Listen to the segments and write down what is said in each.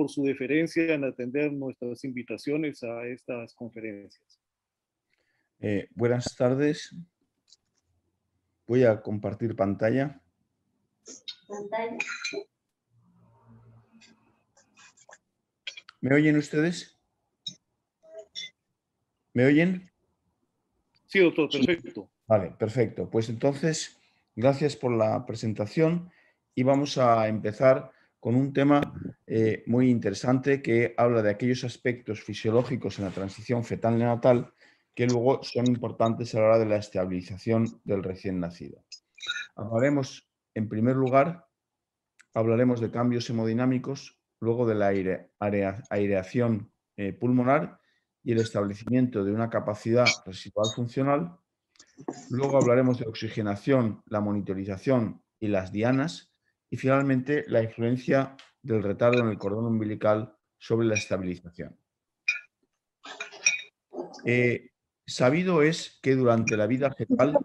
por su deferencia en atender nuestras invitaciones a estas conferencias. Eh, buenas tardes. Voy a compartir pantalla. Pantalla. ¿Me oyen ustedes? ¿Me oyen? Sí, doctor, perfecto. Vale, perfecto. Pues entonces, gracias por la presentación y vamos a empezar con un tema eh, muy interesante que habla de aquellos aspectos fisiológicos en la transición fetal neonatal que luego son importantes a la hora de la estabilización del recién nacido. Hablaremos, en primer lugar, hablaremos de cambios hemodinámicos, luego de la aireación eh, pulmonar y el establecimiento de una capacidad residual funcional. Luego hablaremos de oxigenación, la monitorización y las dianas, y finalmente, la influencia del retardo en el cordón umbilical sobre la estabilización. Eh, sabido es que durante la vida fetal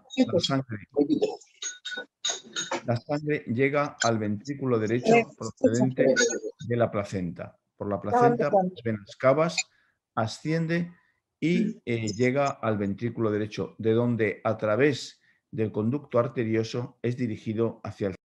la sangre, llega al ventrículo derecho procedente de la placenta. Por la placenta, ah, las venas cavas, asciende y eh, llega al ventrículo derecho, de donde a través del conducto arterioso es dirigido hacia el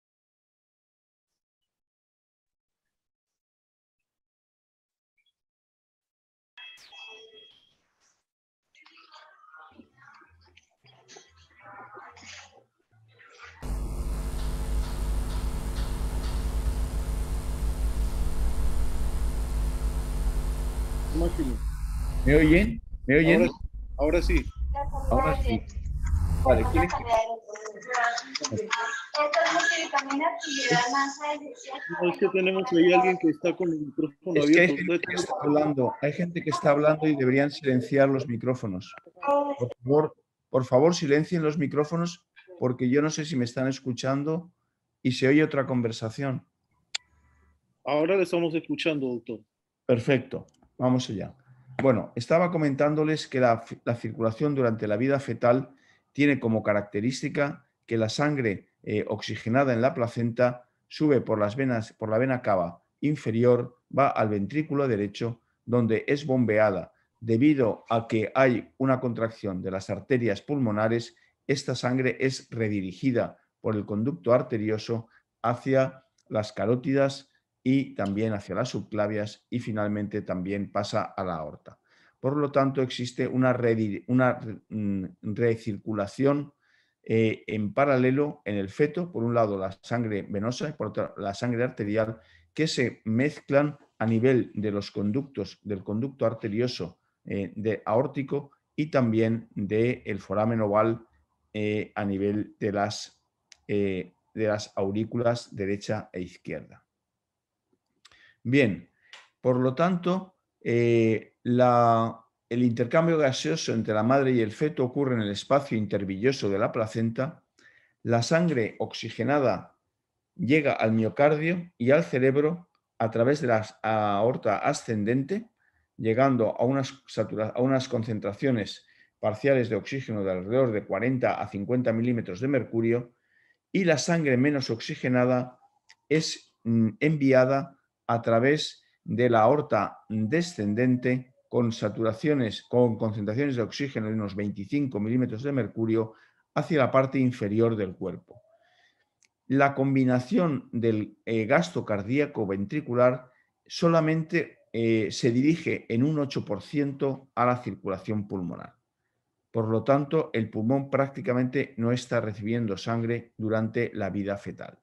¿Me oyen? ¿Me oyen? Ahora, sí. Ahora sí. Vale, es? es que tenemos ahí alguien que está con el micrófono abierto. hay, gente que está hablando, y deberían silenciar los micrófonos. Por favor, por favor, silencien los micrófonos porque yo no sé si me están escuchando y se oye otra conversación. Ahora le estamos escuchando, doctor. Perfecto. Vamos allá. Bueno, estaba comentándoles que la, circulación durante la vida fetal tiene como característica que la sangre eh, oxigenada en la placenta sube por las venas, por la vena cava inferior, va al ventrículo derecho, donde es bombeada. Debido a que hay una contracción de las arterias pulmonares, esta sangre es redirigida por el conducto arterioso hacia las carótidas y también hacia las subclavias y finalmente también pasa a la aorta. Por lo tanto, existe una, mm, recirculación eh, en paralelo en el feto, por un lado la sangre venosa y por otro la sangre arterial, que se mezclan a nivel de los conductos, del conducto arterioso eh, de aórtico y también del el foramen oval eh, a nivel de las, de las aurículas derecha e izquierda. Bien, por lo tanto, eh, el intercambio gaseoso entre la madre y el feto ocurre en el espacio intervilloso de la placenta, la sangre oxigenada llega al miocardio y al cerebro a través de la aorta ascendente, llegando a unas, a unas concentraciones parciales de oxígeno de alrededor de 40 a 50 milímetros de mercurio y la sangre menos oxigenada es mm, enviada a través de la aorta descendente con saturaciones, con concentraciones de oxígeno de unos 25 milímetros de mercurio hacia la parte inferior del cuerpo. La combinación del eh, gasto cardíaco ventricular solamente eh, se dirige en un 8% a la circulación pulmonar. Por lo tanto, el pulmón prácticamente no está recibiendo sangre durante la vida fetal.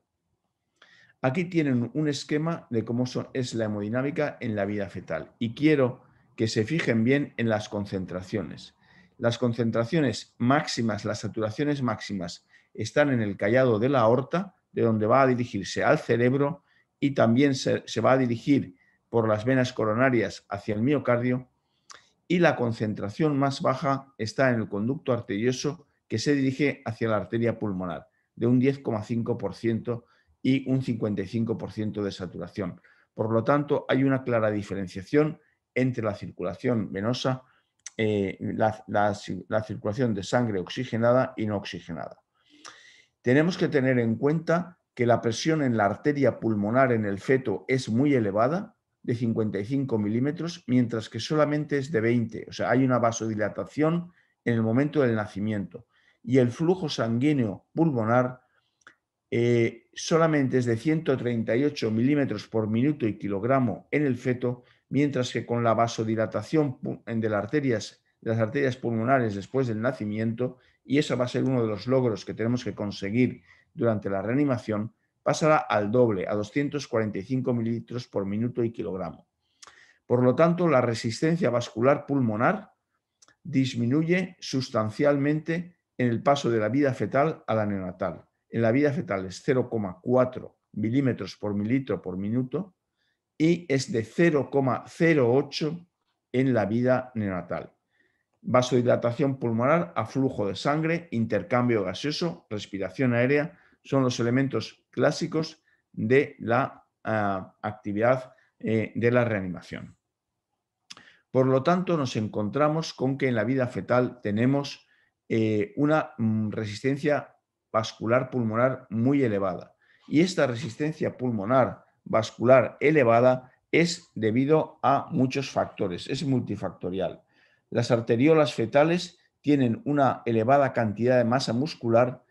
Aquí tienen un esquema de cómo es la hemodinámica en la vida fetal y quiero que se fijen bien en las concentraciones. Las concentraciones máximas, las saturaciones máximas, están en el callado de la aorta, de donde va a dirigirse al cerebro y también se va a dirigir por las venas coronarias hacia el miocardio y la concentración más baja está en el conducto arterioso que se dirige hacia la arteria pulmonar, de un 10,5% y un 55% de saturación. Por lo tanto, hay una clara diferenciación entre la circulación venosa, eh, la, la circulación de sangre oxigenada y no oxigenada. Tenemos que tener en cuenta que la presión en la arteria pulmonar en el feto es muy elevada, de 55 milímetros, mientras que solamente es de 20. O sea, hay una vasodilatación en el momento del nacimiento y el flujo sanguíneo pulmonar eh, solamente es de 138 milímetros por minuto y kilogramo en el feto, mientras que con la vasodilatación de las arterias, de las arterias pulmonares después del nacimiento, y eso va a ser uno de los logros que tenemos que conseguir durante la reanimación, pasará al doble, a 245 mililitros por minuto y kilogramo. Por lo tanto, la resistencia vascular pulmonar disminuye sustancialmente en el paso de la vida fetal a la neonatal en la vida fetal es 0,4 milímetros por mililitro por minuto y es de 0,08 en la vida neonatal. Vasodilatación pulmonar, aflujo de sangre, intercambio gaseoso, respiración aérea son los elementos clásicos de la ah, actividad eh, de la reanimación. Por lo tanto, nos encontramos con que en la vida fetal tenemos eh, una mm, resistencia vascular pulmonar muy elevada. Y esta resistencia pulmonar vascular elevada es debido a muchos factores, es multifactorial. Las arteriolas fetales tienen una elevada cantidad de masa muscular,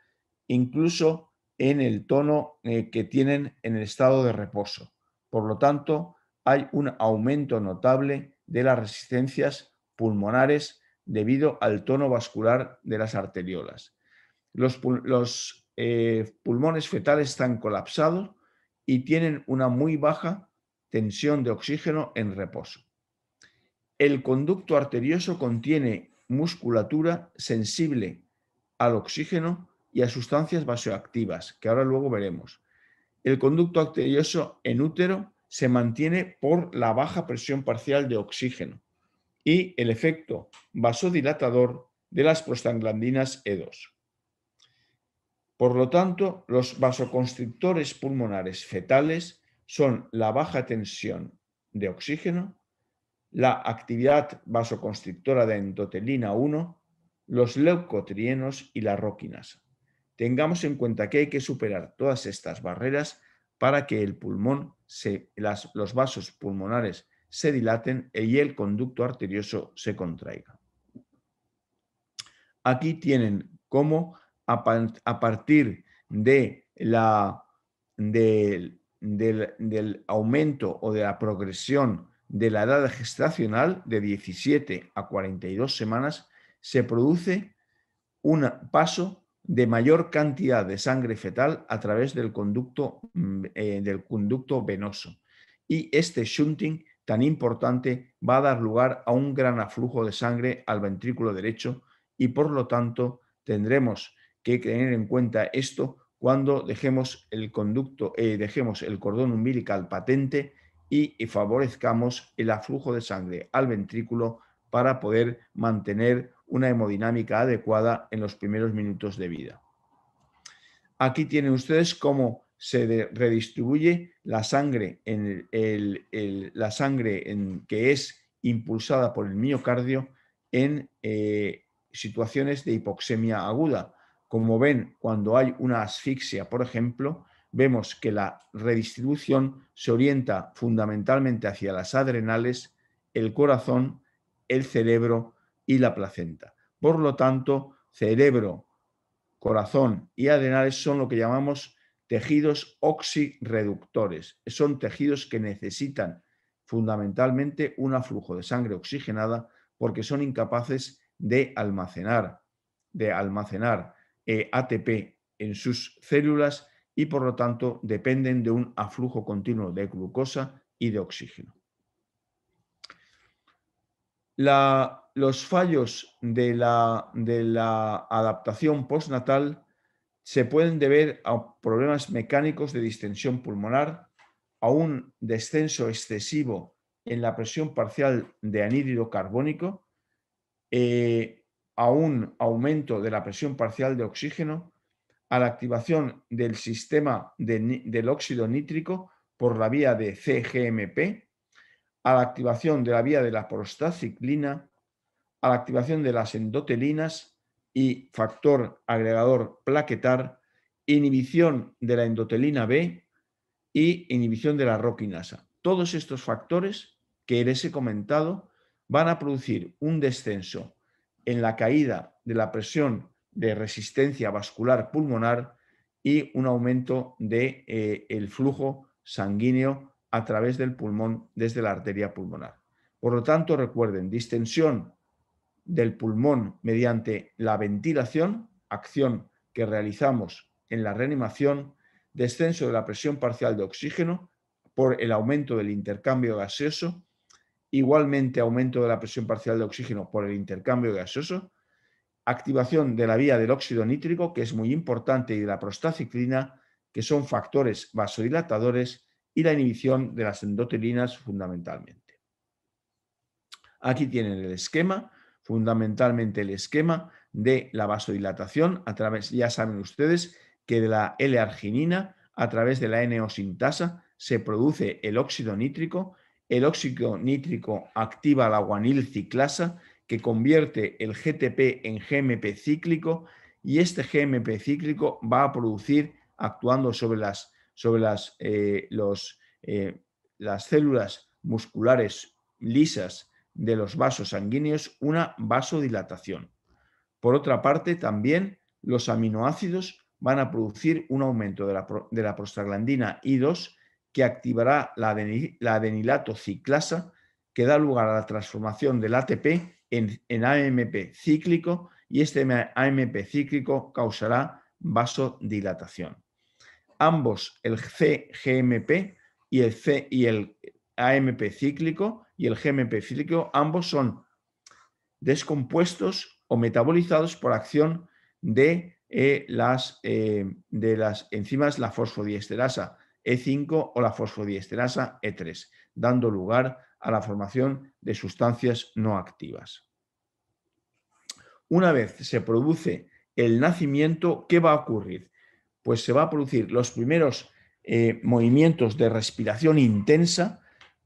incluso en el tono eh, que tienen en el estado de reposo. Por lo tanto, hay un aumento notable de las resistencias pulmonares debido al tono vascular de las arteriolas. Los, eh, pulmones fetales están colapsados y tienen una muy baja tensión de oxígeno en reposo. El conducto arterioso contiene musculatura sensible al oxígeno y a sustancias vasoactivas, que ahora luego veremos. El conducto arterioso en útero se mantiene por la baja presión parcial de oxígeno y el efecto vasodilatador de las prostaglandinas E2. Por lo tanto, los vasoconstrictores pulmonares fetales son la baja tensión de oxígeno, la actividad vasoconstrictora de endotelina 1, los leucotrienos y las roquinas. Tengamos en cuenta que hay que superar todas estas barreras para que el pulmón, las, los vasos pulmonares se dilaten y el conducto arterioso se contraiga. Aquí tienen cómo a, partir de la, del, aumento o de la progresión de la edad gestacional de 17 a 42 semanas, se produce un paso de mayor cantidad de sangre fetal a través del conducto, mm, eh, del conducto venoso. Y este shunting tan importante va a dar lugar a un gran aflujo de sangre al ventrículo derecho y por lo tanto tendremos que tener en cuenta esto cuando dejemos el conducto, eh, dejemos el cordón umbilical patente y, favorezcamos el aflujo de sangre al ventrículo para poder mantener una hemodinámica adecuada en los primeros minutos de vida. Aquí tienen ustedes cómo se redistribuye la sangre, en la sangre en, que es impulsada por el miocardio en eh, situaciones de hipoxemia aguda. Como ven, cuando hay una asfixia, por ejemplo, vemos que la redistribución se orienta fundamentalmente hacia las adrenales, el corazón, el cerebro y la placenta. Por lo tanto, cerebro, corazón y adrenales son lo que llamamos tejidos oxirreductores. Son tejidos que necesitan fundamentalmente un aflujo de sangre oxigenada porque son incapaces de almacenar, de almacenar eh, ATP en sus células y por lo tanto dependen de un aflujo continuo de glucosa y de oxígeno. los fallos de la, adaptación postnatal se pueden deber a problemas mecánicos de distensión pulmonar, a un descenso excesivo en la presión parcial de anhídrido carbónico, eh, a un aumento de la presión parcial de oxígeno, a la activación del sistema del óxido nítrico por la vía de CGMP, a la activación de la vía de la prostaciclina, a la activación de las endotelinas y factor agregador plaquetar, inhibición de la endotelina B y inhibición de la roquinasa. Todos estos factores que les he comentado van a producir un descenso en la caída de la presión de resistencia vascular pulmonar y un aumento del de, eh, el flujo sanguíneo a través del pulmón desde la arteria pulmonar. Por lo tanto, recuerden, distensión del pulmón mediante la ventilación, acción que realizamos en la reanimación, descenso de la presión parcial de oxígeno por el aumento del intercambio gaseoso igualmente aumento de la presión parcial de oxígeno por el intercambio gaseoso, activación de la vía del óxido nítrico, que es muy importante, y de la prostaciclina, que son factores vasodilatadores, y la inhibición de las endotelinas fundamentalmente. Aquí tienen el esquema, fundamentalmente el esquema de la vasodilatación, a través, ya saben ustedes que de la L-arginina, a través de la N-osintasa, se produce el óxido nítrico, el óxido nítrico activa la guanil ciclasa que convierte el GTP en GMP cíclico y este GMP cíclico va a producir, actuando sobre las, sobre las, eh, eh, las células musculares lisas de los vasos sanguíneos, una vasodilatación. Por otra parte, también los aminoácidos van a producir un aumento de la, de la prostaglandina I2 que activará la, adenilato ciclasa, que da lugar a la transformación del ATP en, AMP cíclico y este AMP cíclico causará vasodilatación. Ambos, el CGMP y el, y el AMP cíclico y el GMP cíclico, ambos son descompuestos o metabolizados por acción de, eh, las, eh, de las enzimas la fosfodiesterasa e5 o la fosfodiesterasa E3, dando lugar a la formación de sustancias no activas. Una vez se produce el nacimiento, ¿qué va a ocurrir? Pues se va a producir los primeros eh, movimientos de respiración intensa,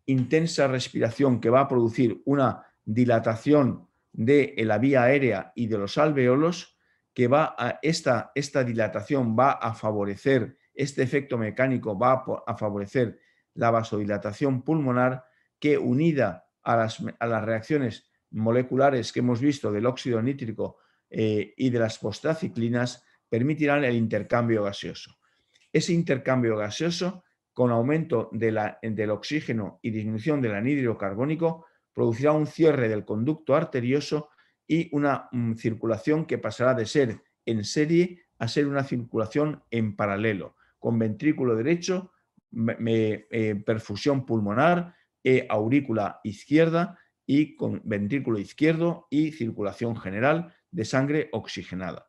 intensa respiración que va a producir una dilatación de eh, la vía aérea y de los alveolos, que va esta, esta dilatación va a favorecer este efecto mecánico va a favorecer la vasodilatación pulmonar que unida a las, reacciones moleculares que hemos visto del óxido nítrico eh, y de las prostaciclinas permitirán el intercambio gaseoso. Ese intercambio gaseoso, con aumento del oxígeno y disminución del anhídrido carbónico, producirá un cierre del conducto arterioso y una mm, circulación que pasará de ser en serie a ser una circulación en paralelo con ventrículo derecho, eh, perfusión pulmonar, eh, aurícula izquierda y con ventrículo izquierdo y circulación general de sangre oxigenada.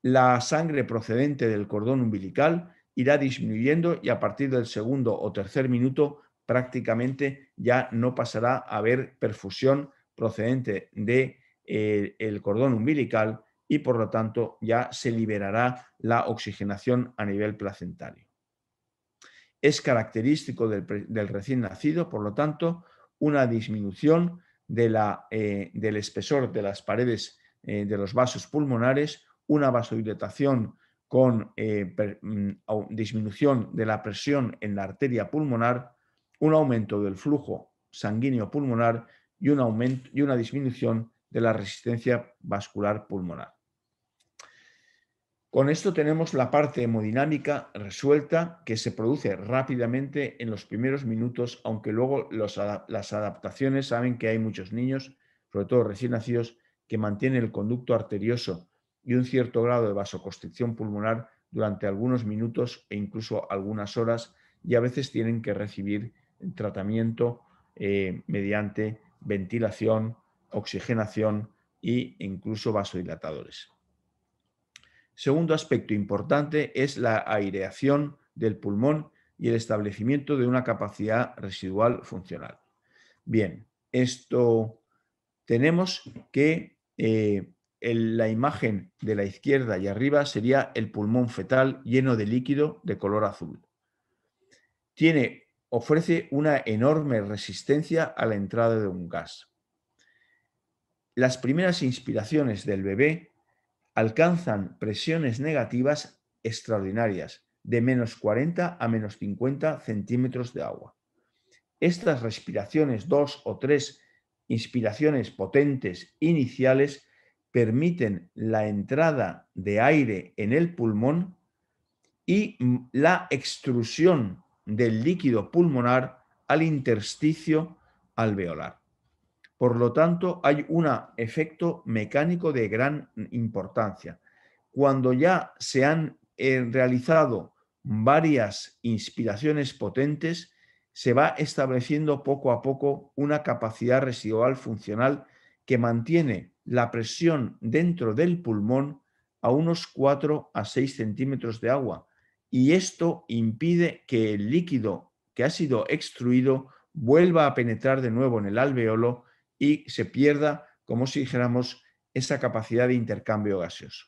La sangre procedente del cordón umbilical irá disminuyendo y a partir del segundo o tercer minuto prácticamente ya no pasará a haber perfusión procedente del de, eh, el cordón umbilical y por lo tanto ya se liberará la oxigenación a nivel placentario. Es característico del, recién nacido, por lo tanto, una disminución eh, del espesor de las paredes eh, de los vasos pulmonares, una vasodilatación con eh, mm, disminución de la presión en la arteria pulmonar, un aumento del flujo sanguíneo pulmonar y, un aumento, y una disminución de la resistencia vascular pulmonar. Con esto tenemos la parte hemodinámica resuelta que se produce rápidamente en los primeros minutos, aunque luego las adaptaciones saben que hay muchos niños, sobre todo recién nacidos, que mantienen el conducto arterioso y un cierto grado de vasoconstricción pulmonar durante algunos minutos e incluso algunas horas y a veces tienen que recibir tratamiento eh, mediante ventilación, oxigenación e incluso vasodilatadores. Segundo aspecto importante es la aireación del pulmón y el establecimiento de una capacidad residual funcional. Bien, esto tenemos que eh, la imagen de la izquierda y arriba sería el pulmón fetal lleno de líquido de color azul. Tiene, ofrece una enorme resistencia a la entrada de un gas. Las primeras inspiraciones del bebé alcanzan presiones negativas extraordinarias, de menos 40 a menos 50 centímetros de agua. Estas respiraciones, dos o tres inspiraciones potentes iniciales, permiten la entrada de aire en el pulmón y la extrusión del líquido pulmonar al intersticio alveolar. Por lo tanto, hay un efecto mecánico de gran importancia. Cuando ya se han eh, realizado varias inspiraciones potentes, se va estableciendo poco a poco una capacidad residual funcional que mantiene la presión dentro del pulmón a unos 4 a 6 centímetros de agua y esto impide que el líquido que ha sido extruido vuelva a penetrar de nuevo en el alveolo y se pierda, como si dijéramos, esa capacidad de intercambio gaseoso.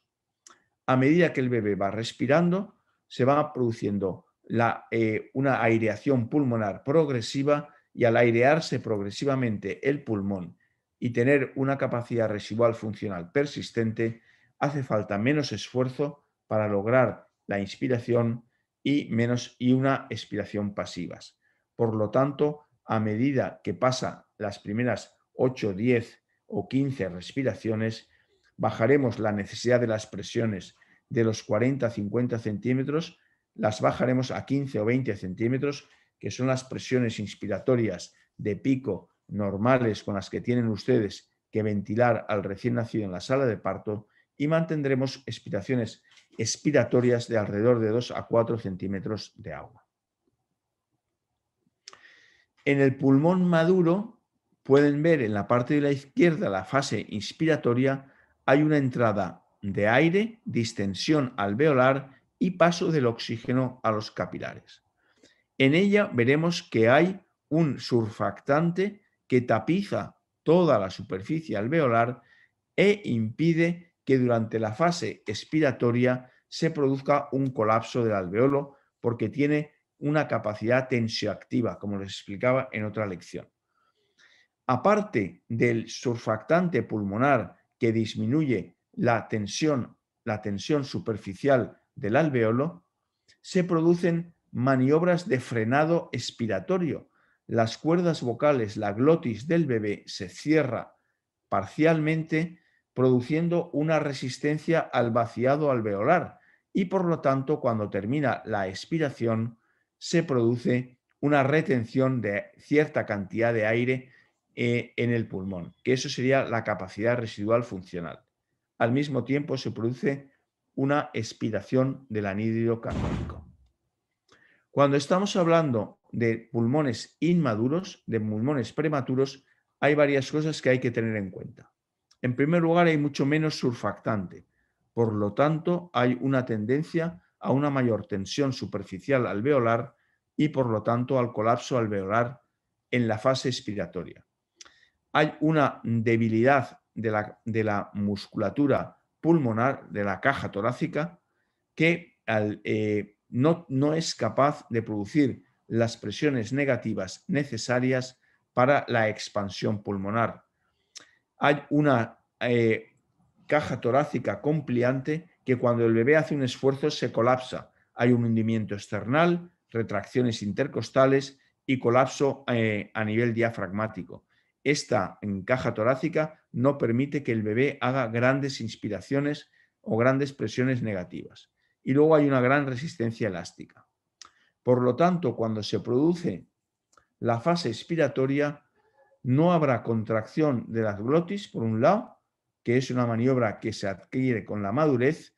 A medida que el bebé va respirando, se va produciendo la, eh, una aireación pulmonar progresiva y al airearse progresivamente el pulmón y tener una capacidad residual funcional persistente, hace falta menos esfuerzo para lograr la inspiración y, menos, y una expiración pasivas. Por lo tanto, a medida que pasa las primeras 8, 10 o 15 respiraciones, bajaremos la necesidad de las presiones de los 40 a 50 centímetros, las bajaremos a 15 o 20 centímetros, que son las presiones inspiratorias de pico normales con las que tienen ustedes que ventilar al recién nacido en la sala de parto y mantendremos expiraciones expiratorias de alrededor de 2 a 4 centímetros de agua. En el pulmón maduro pueden ver en la parte de la izquierda, la fase inspiratoria, hay una entrada de aire, distensión alveolar y paso del oxígeno a los capilares. En ella veremos que hay un surfactante que tapiza toda la superficie alveolar e impide que durante la fase expiratoria se produzca un colapso del alveolo porque tiene una capacidad tensioactiva, como les explicaba en otra lección aparte del surfactante pulmonar que disminuye la tensión, la tensión superficial del alveolo, se producen maniobras de frenado expiratorio. Las cuerdas vocales, la glotis del bebé se cierra parcialmente produciendo una resistencia al vaciado alveolar y por lo tanto cuando termina la expiración se produce una retención de cierta cantidad de aire eh, en el pulmón, que eso sería la capacidad residual funcional. Al mismo tiempo se produce una expiración del anhídrido carbónico. Cuando estamos hablando de pulmones inmaduros, de pulmones prematuros, hay varias cosas que hay que tener en cuenta. En primer lugar, hay mucho menos surfactante. Por lo tanto, hay una tendencia a una mayor tensión superficial alveolar y, por lo tanto, al colapso alveolar en la fase expiratoria hay una debilidad de la, musculatura pulmonar, de la caja torácica, que eh, no, es capaz de producir las presiones negativas necesarias para la expansión pulmonar. Hay una eh, caja torácica compliante que cuando el bebé hace un esfuerzo se colapsa. Hay un hundimiento external, retracciones intercostales y colapso eh, a nivel diafragmático esta encaja torácica no permite que el bebé haga grandes inspiraciones o grandes presiones negativas. Y luego hay una gran resistencia elástica. Por lo tanto, cuando se produce la fase expiratoria, no habrá contracción de las glotis, por un lado, que es una maniobra que se adquiere con la madurez,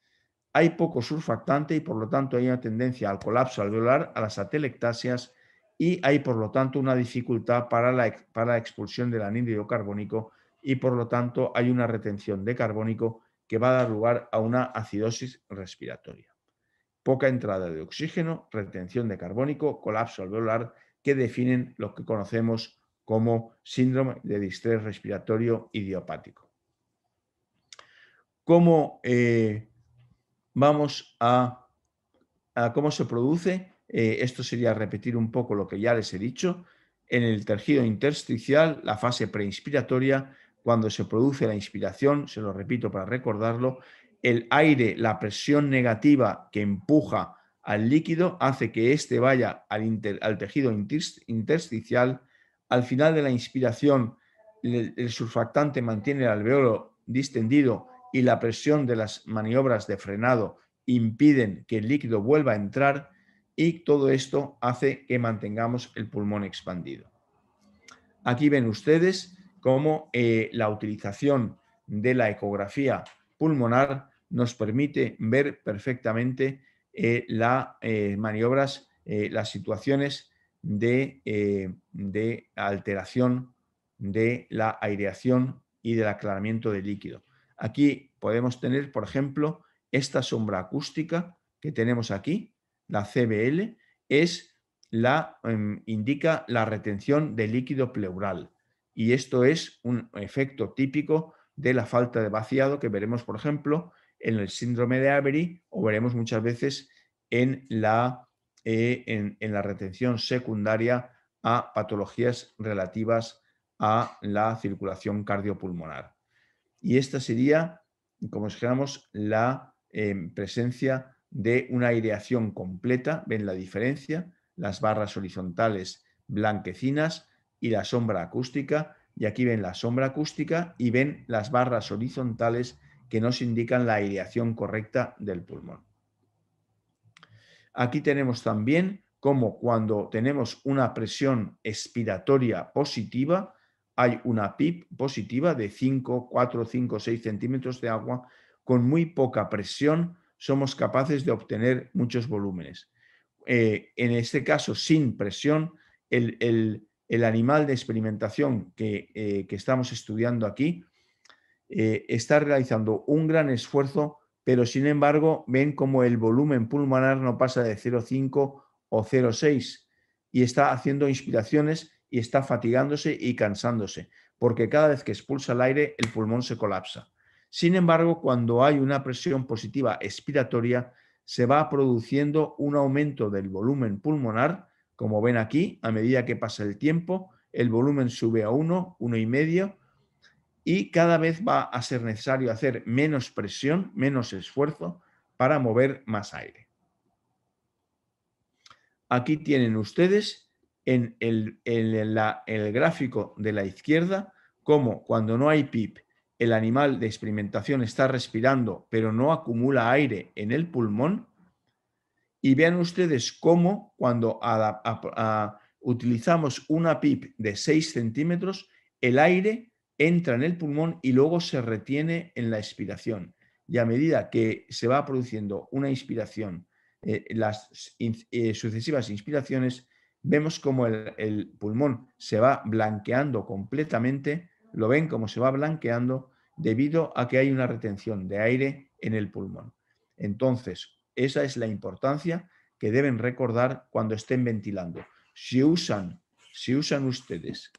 hay poco surfactante y por lo tanto hay una tendencia al colapso alveolar, a las atelectasias y hay por lo tanto una dificultad para la, para expulsión del anhídrido carbónico y por lo tanto hay una retención de carbónico que va a dar lugar a una acidosis respiratoria. Poca entrada de oxígeno, retención de carbónico, colapso alveolar que definen lo que conocemos como síndrome de distrés respiratorio idiopático. Eh, vamos a, cómo se produce? Eh, esto sería repetir un poco lo que ya les he dicho, en el tejido intersticial, la fase preinspiratoria, cuando se produce la inspiración, se lo repito para recordarlo, el aire, la presión negativa que empuja al líquido hace que éste vaya al, al, tejido intersticial. Al final de la inspiración, el, surfactante mantiene el alveolo distendido y la presión de las maniobras de frenado impiden que el líquido vuelva a entrar y todo esto hace que mantengamos el pulmón expandido. Aquí ven ustedes cómo eh, la utilización de la ecografía pulmonar nos permite ver perfectamente eh, las eh, maniobras, las situaciones de, alteración de la aireación y del aclaramiento del líquido. Aquí podemos tener, por ejemplo, esta sombra acústica que tenemos aquí, la CBL, es la, em, indica la retención de líquido pleural. Y esto es un efecto típico de la falta de vaciado que veremos, por ejemplo, en el síndrome de Avery o veremos muchas veces en la, eh, en, la retención secundaria a patologías relativas a la circulación cardiopulmonar. Y esta sería, como dijéramos, la em, presencia de una ideación completa, ven la diferencia, las barras horizontales blanquecinas y la sombra acústica, y aquí ven la sombra acústica y ven las barras horizontales que nos indican la aireación correcta del pulmón. Aquí tenemos también como cuando tenemos una presión expiratoria positiva, hay una PIP positiva de 5, 4, 5, 6 centímetros de agua con muy poca presión somos capaces de obtener muchos volúmenes. Eh, en este caso, sin presión, el, animal de experimentación que, eh, estamos estudiando aquí eh, está realizando un gran esfuerzo, pero sin embargo ven como el volumen pulmonar no pasa de 0,5 o 0,6 y está haciendo inspiraciones y está fatigándose y cansándose, porque cada vez que expulsa el aire el pulmón se colapsa. Sin embargo, cuando hay una presión positiva expiratoria, se va produciendo un aumento del volumen pulmonar, como ven aquí, a medida que pasa el tiempo, el volumen sube a 1, 1,5 y cada vez va a ser necesario hacer menos presión, menos esfuerzo para mover más aire. Aquí tienen ustedes en el, gráfico de la izquierda como cuando no hay PIP el animal de experimentación está respirando, pero no acumula aire en el pulmón, y vean ustedes cómo cuando utilizamos una PIP de 6 centímetros, el aire entra en el pulmón y luego se retiene en la expiración. Y a medida que se va produciendo una inspiración, eh, las eh, sucesivas inspiraciones, vemos cómo el, el pulmón se va blanqueando completamente lo ven como se va blanqueando debido a que hay una retención de aire en el pulmón. Entonces, esa es la importancia que deben recordar cuando estén ventilando. Si usan, si usan ustedes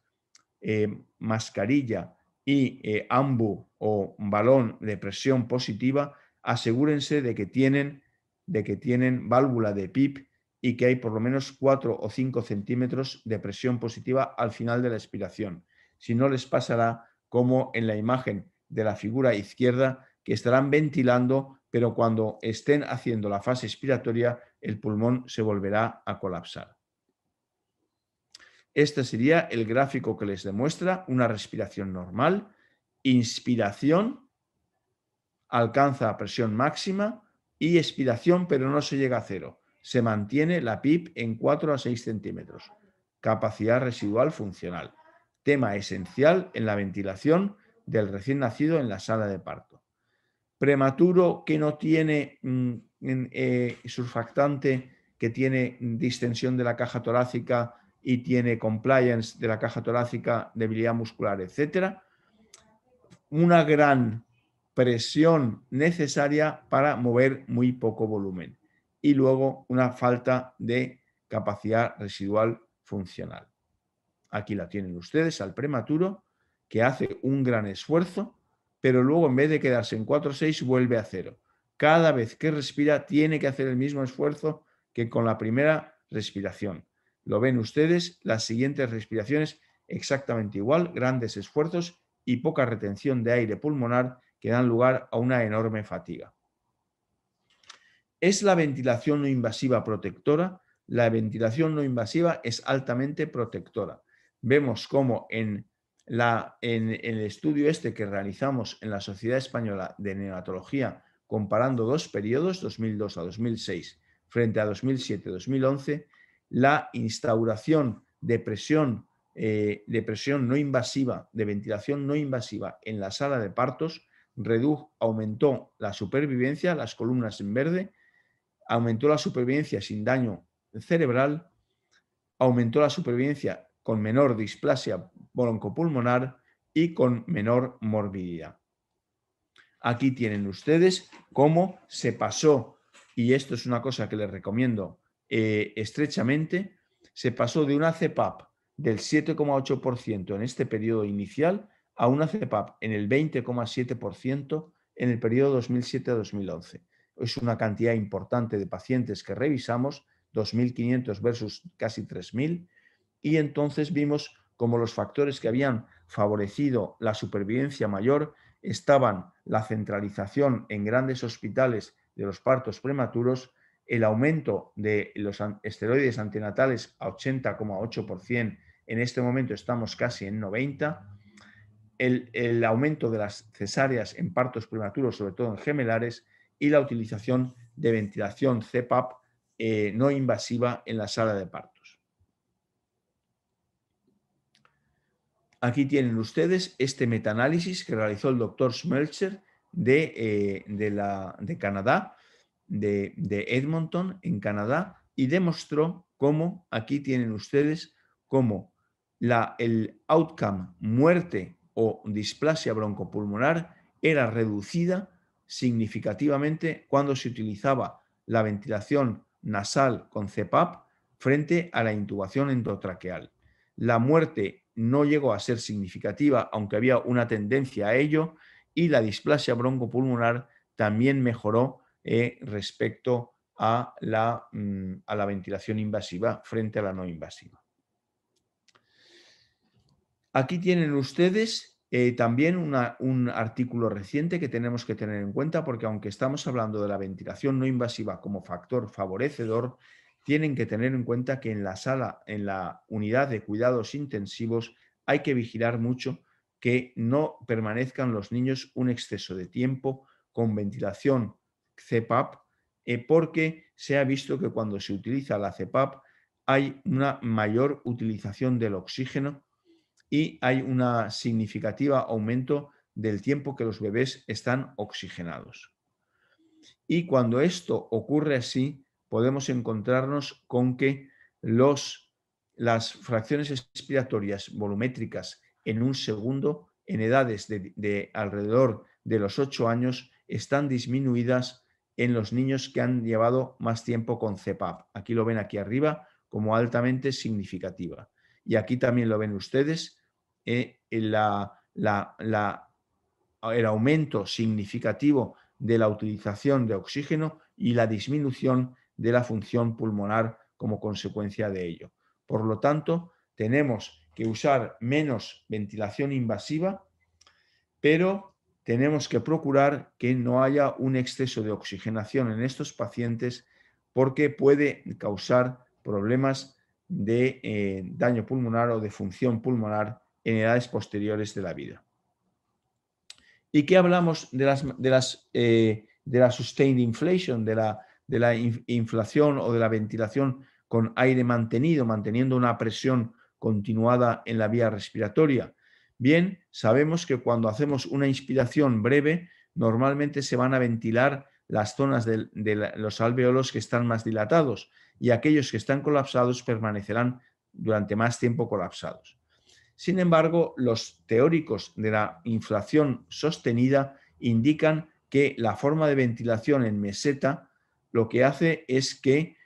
eh, mascarilla y eh, ambu o balón de presión positiva, asegúrense de que tienen, de que tienen válvula de PIP y que hay por lo menos 4 o 5 centímetros de presión positiva al final de la expiración si no les pasará como en la imagen de la figura izquierda, que estarán ventilando, pero cuando estén haciendo la fase expiratoria, el pulmón se volverá a colapsar. Este sería el gráfico que les demuestra una respiración normal. Inspiración alcanza presión máxima y expiración, pero no se llega a cero. Se mantiene la PIP en 4 a 6 centímetros. Capacidad residual funcional tema esencial en la ventilación del recién nacido en la sala de parto. Prematuro que no tiene mm, eh, surfactante, que tiene distensión de la caja torácica y tiene compliance de la caja torácica, debilidad muscular, etc. Una gran presión necesaria para mover muy poco volumen y luego una falta de capacidad residual funcional aquí la tienen ustedes, al prematuro, que hace un gran esfuerzo, pero luego en vez de quedarse en 4-6 vuelve a cero. Cada vez que respira tiene que hacer el mismo esfuerzo que con la primera respiración. Lo ven ustedes, las siguientes respiraciones exactamente igual, grandes esfuerzos y poca retención de aire pulmonar que dan lugar a una enorme fatiga. ¿Es la ventilación no invasiva protectora? La ventilación no invasiva es altamente protectora vemos cómo en, la, el estudio este que realizamos en la Sociedad Española de Neonatología, comparando dos periodos, 2002 a 2006, frente a 2007-2011, la instauración de presión, eh, de presión no invasiva, de ventilación no invasiva en la sala de partos, redujo, aumentó la supervivencia, las columnas en verde, aumentó la supervivencia sin daño cerebral, aumentó la supervivencia con menor displasia broncopulmonar y con menor morbididad. Aquí tienen ustedes cómo se pasó, y esto es una cosa que les recomiendo eh, estrechamente, se pasó de una CEPAP del 7,8% en este periodo inicial a una CEPAP en el 20,7% en el periodo 2007-2011. Es una cantidad importante de pacientes que revisamos, 2.500 versus casi 3.000, y entonces vimos como los factores que habían favorecido la supervivencia mayor estaban la centralización en grandes hospitales de los partos prematuros, el aumento de los esteroides antenatales a 80,8%, en este momento estamos casi en 90%, el, aumento de las cesáreas en partos prematuros, sobre todo en gemelares, y la utilización de ventilación CPAP eh, no invasiva en la sala de parto. Aquí tienen ustedes este metaanálisis que realizó el doctor Schmelzer de, eh, la, de Canadá, de, Edmonton, en Canadá, y demostró cómo, aquí tienen ustedes, cómo la, el outcome muerte o displasia broncopulmonar era reducida significativamente cuando se utilizaba la ventilación nasal con CPAP frente a la intubación endotraqueal. La muerte no llegó a ser significativa, aunque había una tendencia a ello, y la displasia broncopulmonar también mejoró eh, respecto mm, a la, ventilación invasiva frente a la no invasiva. Aquí tienen ustedes eh, también un artículo reciente que tenemos que tener en cuenta porque aunque estamos hablando de la ventilación no invasiva como factor favorecedor, tienen que tener en cuenta que en la sala, en la unidad de cuidados intensivos, hay que vigilar mucho que no permanezcan los niños un exceso de tiempo con ventilación CEPAP... Eh, porque se ha visto que cuando se utiliza la CEPAP... hay una mayor utilización del oxígeno y hay un significativo aumento del tiempo que los bebés están oxigenados. Y cuando esto ocurre así, podemos encontrarnos con que los, las fracciones expiratorias volumétricas en un segundo en edades de, alrededor de los 8 años están disminuidas en los niños que han llevado más tiempo con CEPAP. Aquí lo ven aquí arriba como altamente significativa. Y aquí también lo ven ustedes, eh, el aumento significativo de la utilización de oxígeno y la disminución de la función pulmonar como consecuencia de ello. Por lo tanto, tenemos que usar menos ventilación invasiva, pero tenemos que procurar que no haya un exceso de oxigenación en estos pacientes porque puede causar problemas de eh, daño pulmonar o de función pulmonar en edades posteriores de la vida. ¿Y qué hablamos de, las, de, las, eh, de la sustained inflation, de la de la inflación o de la ventilación con aire mantenido, manteniendo una presión continuada en la vía respiratoria. Bien, sabemos que cuando hacemos una inspiración breve, normalmente se van a ventilar las zonas de, los alveolos que están más dilatados y aquellos que están colapsados permanecerán durante más tiempo colapsados. Sin embargo, los teóricos de la inflación sostenida indican que la forma de ventilación en meseta lo que hace es que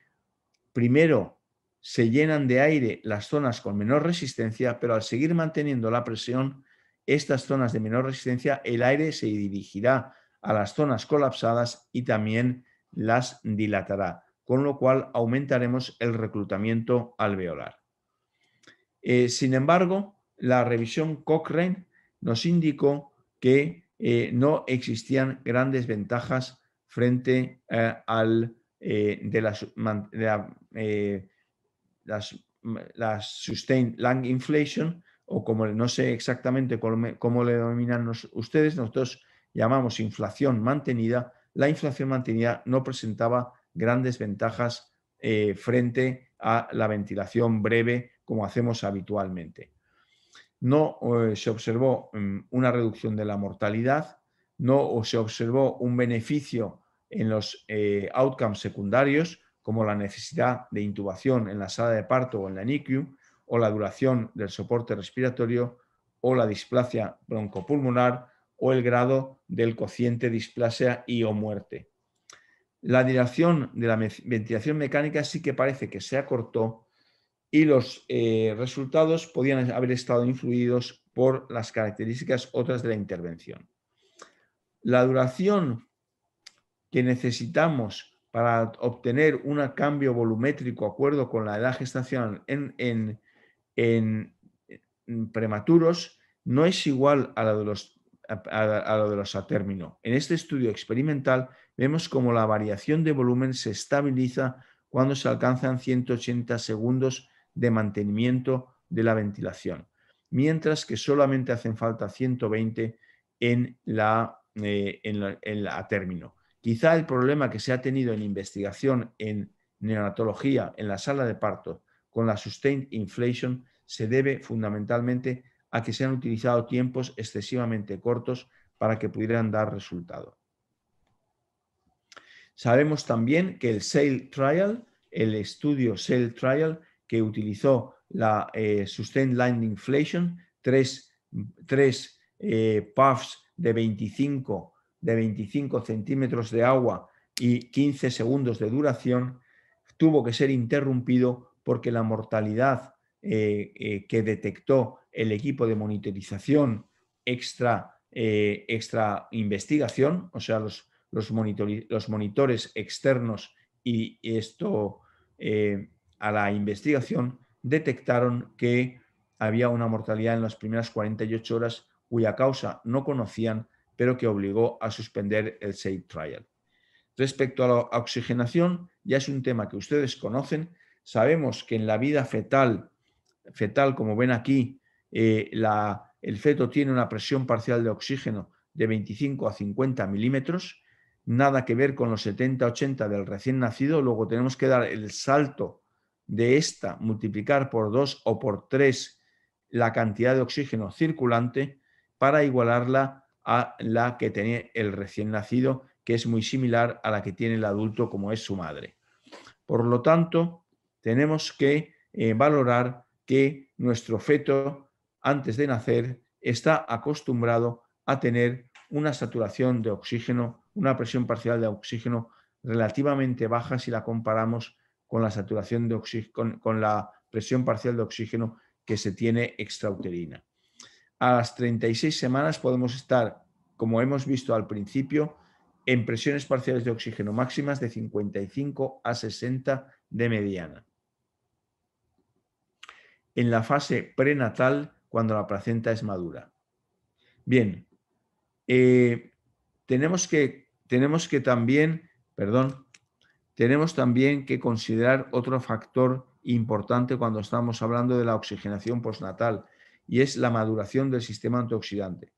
primero se llenan de aire las zonas con menor resistencia, pero al seguir manteniendo la presión, estas zonas de menor resistencia, el aire se dirigirá a las zonas colapsadas y también las dilatará, con lo cual aumentaremos el reclutamiento alveolar. Eh, sin embargo, la revisión Cochrane nos indicó que eh, no existían grandes ventajas frente eh, al, eh, de, la, eh, sustained lung inflation, o como no sé exactamente cómo, cómo le denominan ustedes, nosotros llamamos inflación mantenida, la inflación mantenida no presentaba grandes ventajas frente a la ventilación breve como hacemos habitualmente. No se observó mm, una reducción de la mortalidad, no se observó un beneficio en los eh, outcomes secundarios, como la necesidad de intubación en la sala de parto o en la NICU, o la duración del soporte respiratorio, o la displasia broncopulmonar, o el grado del cociente displasia y o muerte. La duración de la ventilación mecánica sí que parece que se acortó y los eh, resultados podían haber estado influidos por las características otras de la intervención. La duración que necesitamos para obtener un cambio volumétrico acuerdo con la edad gestacional en, en, en, prematuros no es igual a lo de los a, de los a término. En este estudio experimental vemos cómo la variación de volumen se estabiliza cuando se alcanzan 180 segundos de mantenimiento de la ventilación, mientras que solamente hacen falta 120 eh, en la, en la a término. Quizá el problema que se ha tenido en investigación en neonatología en la sala de parto con la sustained inflation se debe fundamentalmente a que se han utilizado tiempos excesivamente cortos para que pudieran dar resultado. Sabemos también que el sale trial, el estudio sale trial que utilizó la eh, sustained line inflation, tres, tres eh, puffs de 25 de 25 centímetros de agua y 15 segundos de duración, tuvo que ser interrumpido porque la mortalidad eh, eh, que detectó el equipo de monitorización extra, eh, extra investigación, o sea, los, los, los monitores externos y esto a la investigación, detectaron que había una mortalidad en las primeras 48 horas cuya causa no conocían pero que obligó a suspender el Safe Trial. Respecto a la oxigenación, ya es un tema que ustedes conocen. Sabemos que en la vida fetal, fetal como ven aquí, eh, el feto tiene una presión parcial de oxígeno de 25 a 50 milímetros, nada que ver con los 70-80 del recién nacido. Luego tenemos que dar el salto de esta, multiplicar por 2 o por 3 la cantidad de oxígeno circulante para igualarla a la que tiene el recién nacido, que es muy similar a la que tiene el adulto como es su madre. Por lo tanto, tenemos que eh, valorar que nuestro feto, antes de nacer, está acostumbrado a tener una saturación de oxígeno, una presión parcial de oxígeno relativamente baja si la comparamos con la saturación de oxígeno, con la presión parcial de oxígeno que se tiene extrauterina a las 36 semanas podemos estar, como hemos visto al principio, en presiones parciales de oxígeno máximas de 55 a 60 de mediana. En la fase prenatal, cuando la placenta es madura. Bien, eh, tenemos, que, tenemos que también, perdón, tenemos también que considerar otro factor importante cuando estamos hablando de la oxigenación postnatal, y es la maduración del sistema antioxidante.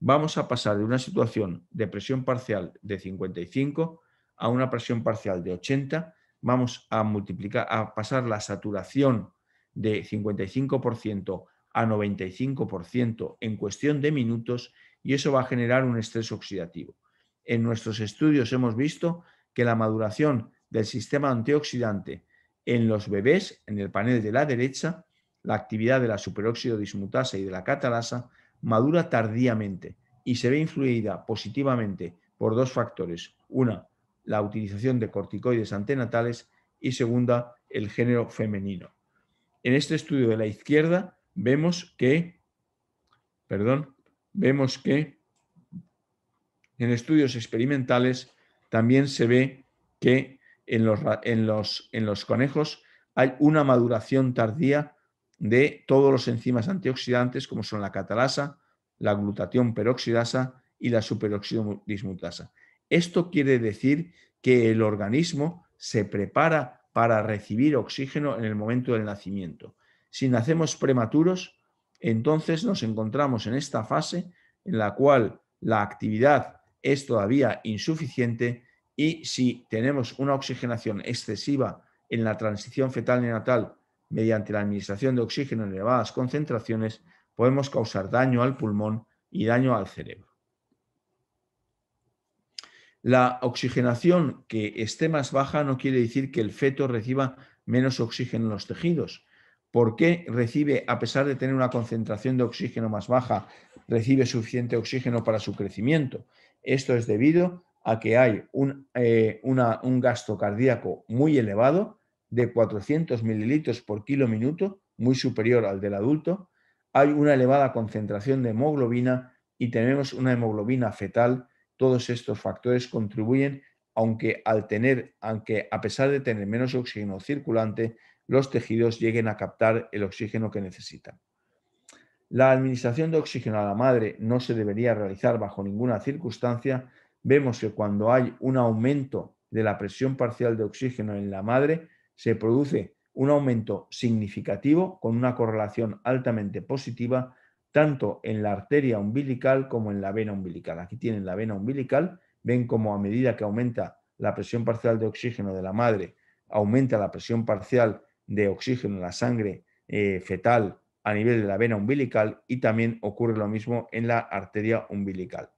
Vamos a pasar de una situación de presión parcial de 55 a una presión parcial de 80, vamos a multiplicar, a pasar la saturación de 55% a 95% en cuestión de minutos y eso va a generar un estrés oxidativo. En nuestros estudios hemos visto que la maduración del sistema antioxidante en los bebés, en el panel de la derecha, la actividad de la superóxido dismutasa y de la catalasa madura tardíamente y se ve influida positivamente por dos factores. Una, la utilización de corticoides antenatales y segunda, el género femenino. En este estudio de la izquierda vemos que, perdón, vemos que en estudios experimentales también se ve que en los, en los, en los conejos hay una maduración tardía de todos los enzimas antioxidantes como son la catalasa, la glutatión peroxidasa y la superóxido dismutasa. Esto quiere decir que el organismo se prepara para recibir oxígeno en el momento del nacimiento. Si nacemos prematuros, entonces nos encontramos en esta fase en la cual la actividad es todavía insuficiente y si tenemos una oxigenación excesiva en la transición fetal neonatal mediante la administración de oxígeno en elevadas concentraciones, podemos causar daño al pulmón y daño al cerebro. La oxigenación que esté más baja no quiere decir que el feto reciba menos oxígeno en los tejidos. ¿Por qué recibe, a pesar de tener una concentración de oxígeno más baja, recibe suficiente oxígeno para su crecimiento? Esto es debido a que hay un, eh, un gasto cardíaco muy elevado de 400 mililitros por kilo minuto, muy superior al del adulto, hay una elevada concentración de hemoglobina y tenemos una hemoglobina fetal. Todos estos factores contribuyen, aunque al tener, aunque a pesar de tener menos oxígeno circulante, los tejidos lleguen a captar el oxígeno que necesitan. La administración de oxígeno a la madre no se debería realizar bajo ninguna circunstancia. Vemos que cuando hay un aumento de la presión parcial de oxígeno en la madre, se produce un aumento significativo con una correlación altamente positiva tanto en la arteria umbilical como en la vena umbilical. Aquí tienen la vena umbilical, ven como a medida que aumenta la presión parcial de oxígeno de la madre, aumenta la presión parcial de oxígeno en la sangre eh, fetal a nivel de la vena umbilical y también ocurre lo mismo en la arteria umbilical.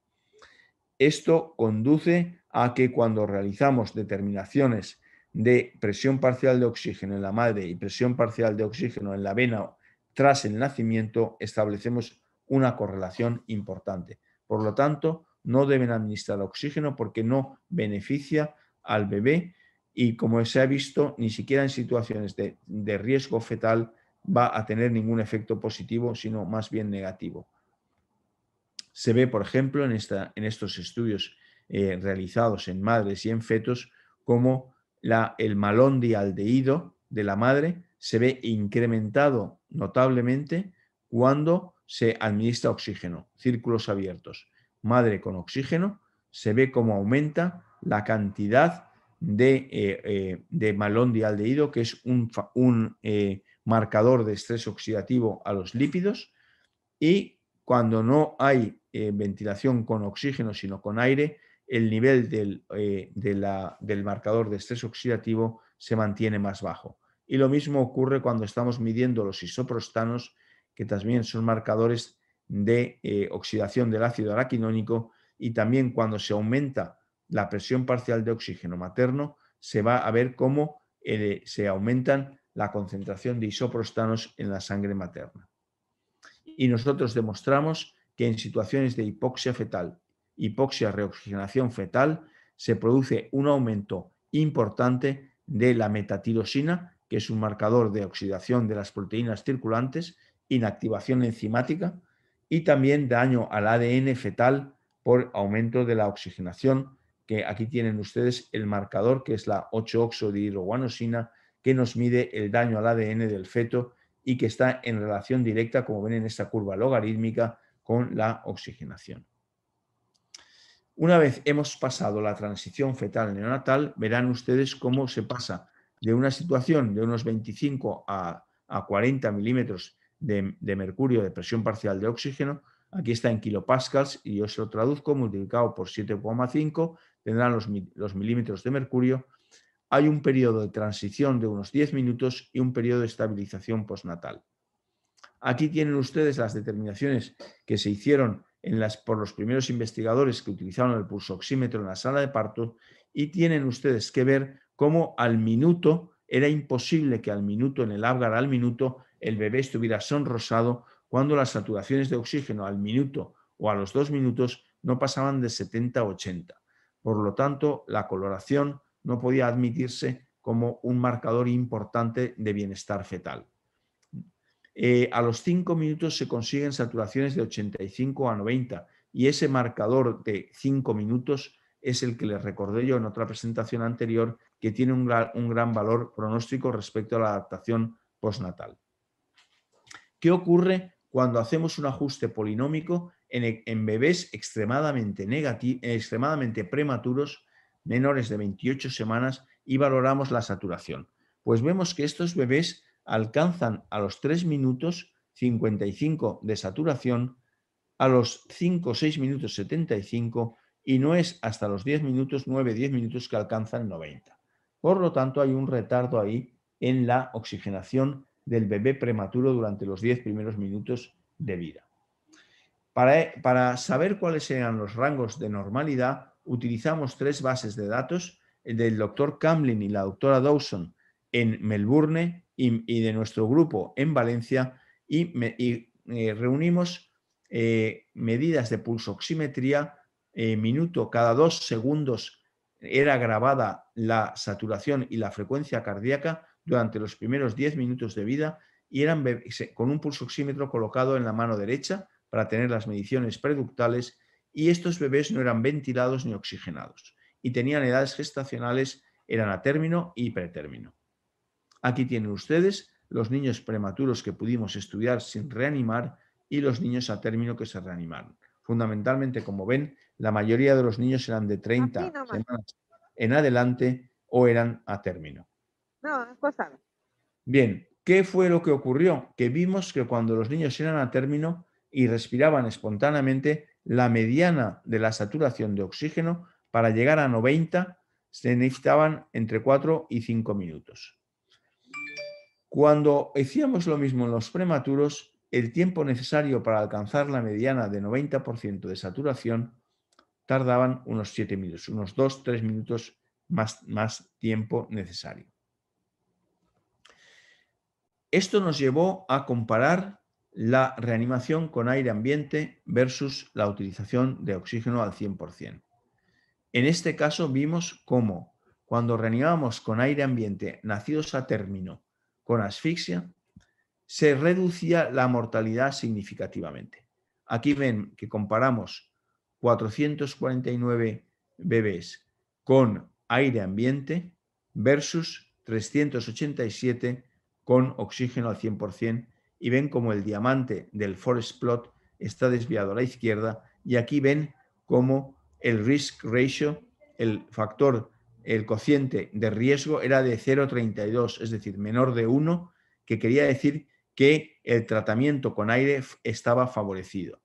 Esto conduce a que cuando realizamos determinaciones de presión parcial de oxígeno en la madre y presión parcial de oxígeno en la vena tras el nacimiento, establecemos una correlación importante. Por lo tanto, no deben administrar oxígeno porque no beneficia al bebé y como se ha visto, ni siquiera en situaciones de, riesgo fetal va a tener ningún efecto positivo, sino más bien negativo. Se ve, por ejemplo, en, esta, en estos estudios eh, realizados en madres y en fetos, cómo la, el malondialdehído de la madre se ve incrementado notablemente cuando se administra oxígeno, círculos abiertos. Madre con oxígeno, se ve cómo aumenta la cantidad de, eh, eh, malón que es un, eh, marcador de estrés oxidativo a los lípidos, y cuando no hay ventilación con oxígeno, sino con aire, el nivel del, eh, del marcador de estrés oxidativo se mantiene más bajo. Y lo mismo ocurre cuando estamos midiendo los isoprostanos, que también son marcadores de eh, oxidación del ácido araquinónico, y también cuando se aumenta la presión parcial de oxígeno materno, se va a ver cómo eh, se aumentan la concentración de isoprostanos en la sangre materna. Y nosotros demostramos que en situaciones de hipoxia fetal hipoxia reoxigenación fetal, se produce un aumento importante de la metatirosina, que es un marcador de oxidación de las proteínas circulantes, inactivación enzimática y también daño al ADN fetal por aumento de la oxigenación, que aquí tienen ustedes el marcador que es la 8-oxodihidroguanosina, que nos mide el daño al ADN del feto y que está en relación directa, como ven en esta curva logarítmica, con la oxigenación. Una vez hemos pasado la transición fetal neonatal, verán ustedes cómo se pasa de una situación de unos 25 a, 40 milímetros de, mercurio de presión parcial de oxígeno, aquí está en kilopascals y yo se lo traduzco multiplicado por 7,5, tendrán los, los milímetros de mercurio. Hay un periodo de transición de unos 10 minutos y un periodo de estabilización postnatal. Aquí tienen ustedes las determinaciones que se hicieron por los primeros investigadores que utilizaron el pulso oxímetro en la sala de parto y tienen ustedes que ver cómo al minuto, era imposible que al minuto, en el Apgar al minuto, el bebé estuviera sonrosado cuando las saturaciones de oxígeno al minuto o a los dos minutos no pasaban de 70 a 80. Por lo tanto, la coloración no podía admitirse como un marcador importante de bienestar fetal. Eh, a los 5 minutos se consiguen saturaciones de 85 a 90 y ese marcador de 5 minutos es el que les recordé yo en otra presentación anterior que tiene un gran, un gran valor pronóstico respecto a la adaptación postnatal. ¿Qué ocurre cuando hacemos un ajuste polinómico en, bebés extremadamente, extremadamente prematuros, menores de 28 semanas, y valoramos la saturación? Pues vemos que estos bebés alcanzan a los 3 minutos 55 de saturación, a los 5 6 minutos 75 y no es hasta los 10 minutos, 9, 10 minutos que alcanzan 90. Por lo tanto, hay un retardo ahí en la oxigenación del bebé prematuro durante los 10 primeros minutos de vida. Para, para saber cuáles sean los rangos de normalidad, utilizamos tres bases de datos, el del doctor Camlin y la doctora Dawson en Melbourne, y, de nuestro grupo en Valencia y, eh, reunimos eh, medidas de pulsoximetría, eh, minuto cada dos segundos era grabada la saturación y la frecuencia cardíaca durante los primeros 10 minutos de vida y eran con un pulso colocado en la mano derecha para tener las mediciones preductales y estos bebés no eran ventilados ni oxigenados y tenían edades gestacionales, eran a término y pretérmino. Aquí tienen ustedes los niños prematuros que pudimos estudiar sin reanimar y los niños a término que se reanimaron. Fundamentalmente, como ven, la mayoría de los niños eran de 30 semanas en adelante o eran a término. No, Bien, ¿qué fue lo que ocurrió? Que vimos que cuando los niños eran a término y respiraban espontáneamente, la mediana de la saturación de oxígeno para llegar a 90 se necesitaban entre 4 y 5 minutos. Cuando hacíamos lo mismo en los prematuros, el tiempo necesario para alcanzar la mediana de 90% de saturación tardaban unos 7 minutos, unos 2-3 minutos más, más tiempo necesario. Esto nos llevó a comparar la reanimación con aire ambiente versus la utilización de oxígeno al 100%. En este caso vimos cómo cuando reanimábamos con aire ambiente nacidos a término con asfixia, se reducía la mortalidad significativamente. Aquí ven que comparamos 449 bebés con aire ambiente versus 387 con oxígeno al 100% y ven como el diamante del forest plot está desviado a la izquierda y aquí ven como el risk ratio, el factor el cociente de riesgo era de 0,32, es decir, menor de 1, que quería decir que el tratamiento con aire estaba favorecido.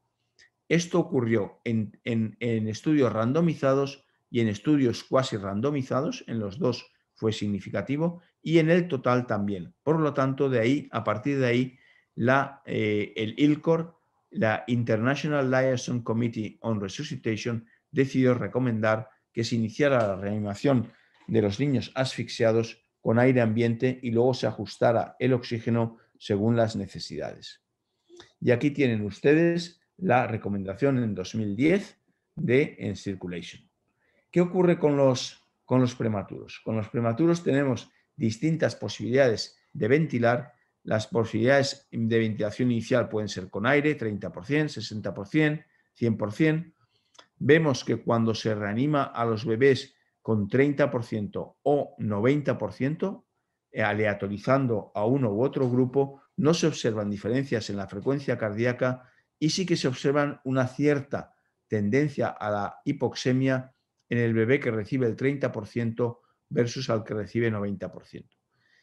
Esto ocurrió en, estudios randomizados y en estudios cuasi randomizados, en los dos fue significativo, y en el total también. Por lo tanto, de ahí, a partir de ahí, la, eh, el ILCOR, la International Liaison Committee on Resuscitation, decidió recomendar que se iniciara la reanimación de los niños asfixiados con aire ambiente y luego se ajustara el oxígeno según las necesidades. Y aquí tienen ustedes la recomendación en 2010 de En Circulation. ¿Qué ocurre con los, con los prematuros? Con los prematuros tenemos distintas posibilidades de ventilar. Las posibilidades de ventilación inicial pueden ser con aire, 30%, 60%, 100%, vemos que cuando se reanima a los bebés con 30% o 90%, eh, aleatorizando a uno u otro grupo, no se observan diferencias en la frecuencia cardíaca y sí que se observan una cierta tendencia a la hipoxemia en el bebé que recibe el 30% versus al que recibe 90%.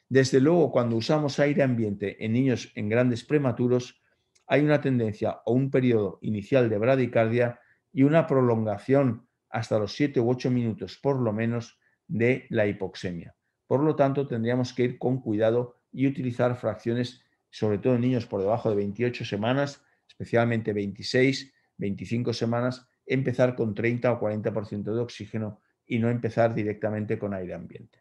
Desde luego, cuando usamos aire ambiente en niños en grandes prematuros, hay una tendencia o un periodo inicial de bradicardia y una prolongación hasta los 7 u 8 minutos por lo menos de la hipoxemia. Por lo tanto, tendríamos que ir con cuidado y utilizar fracciones, sobre todo en niños por debajo de 28 semanas, especialmente 26, 25 semanas, empezar con 30 o 40% de oxígeno y no empezar directamente con aire ambiente.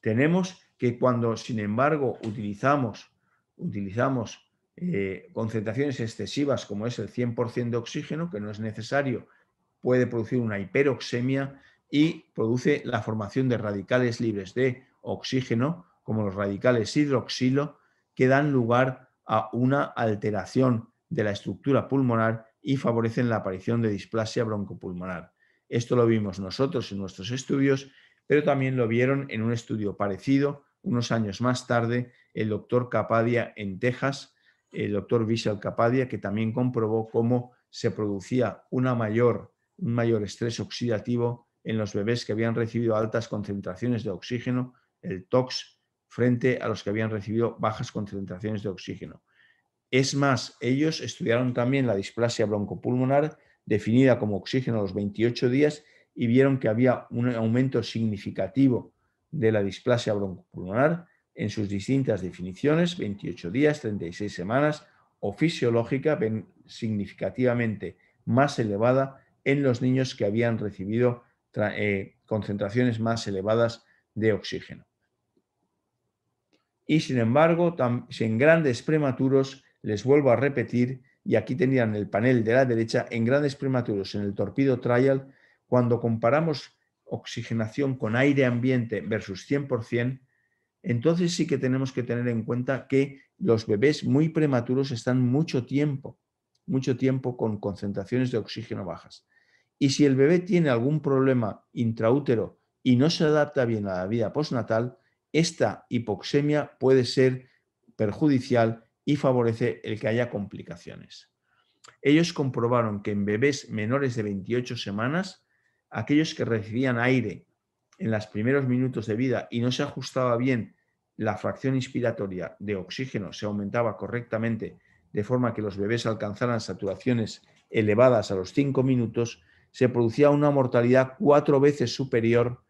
Tenemos que cuando, sin embargo, utilizamos, utilizamos eh, concentraciones excesivas como es el 100% de oxígeno, que no es necesario, puede producir una hiperoxemia y produce la formación de radicales libres de oxígeno, como los radicales hidroxilo, que dan lugar a una alteración de la estructura pulmonar y favorecen la aparición de displasia broncopulmonar. Esto lo vimos nosotros en nuestros estudios, pero también lo vieron en un estudio parecido unos años más tarde el doctor Capadia en Texas, el doctor Vishal Capadia, que también comprobó cómo se producía una mayor, un mayor estrés oxidativo en los bebés que habían recibido altas concentraciones de oxígeno, el TOX, frente a los que habían recibido bajas concentraciones de oxígeno. Es más, ellos estudiaron también la displasia broncopulmonar, definida como oxígeno a los 28 días, y vieron que había un aumento significativo de la displasia broncopulmonar en sus distintas definiciones, 28 días, 36 semanas, o fisiológica, ven significativamente más elevada en los niños que habían recibido eh, concentraciones más elevadas de oxígeno. Y sin embargo, en grandes prematuros, les vuelvo a repetir, y aquí tenían el panel de la derecha, en grandes prematuros, en el torpedo trial, cuando comparamos oxigenación con aire ambiente versus 100%, entonces sí que tenemos que tener en cuenta que los bebés muy prematuros están mucho tiempo, mucho tiempo con concentraciones de oxígeno bajas. Y si el bebé tiene algún problema intraútero y no se adapta bien a la vida postnatal, esta hipoxemia puede ser perjudicial y favorece el que haya complicaciones. Ellos comprobaron que en bebés menores de 28 semanas, aquellos que recibían aire en los primeros minutos de vida y no se ajustaba bien la fracción inspiratoria de oxígeno, se aumentaba correctamente de forma que los bebés alcanzaran saturaciones elevadas a los 5 minutos, se producía una mortalidad cuatro veces superior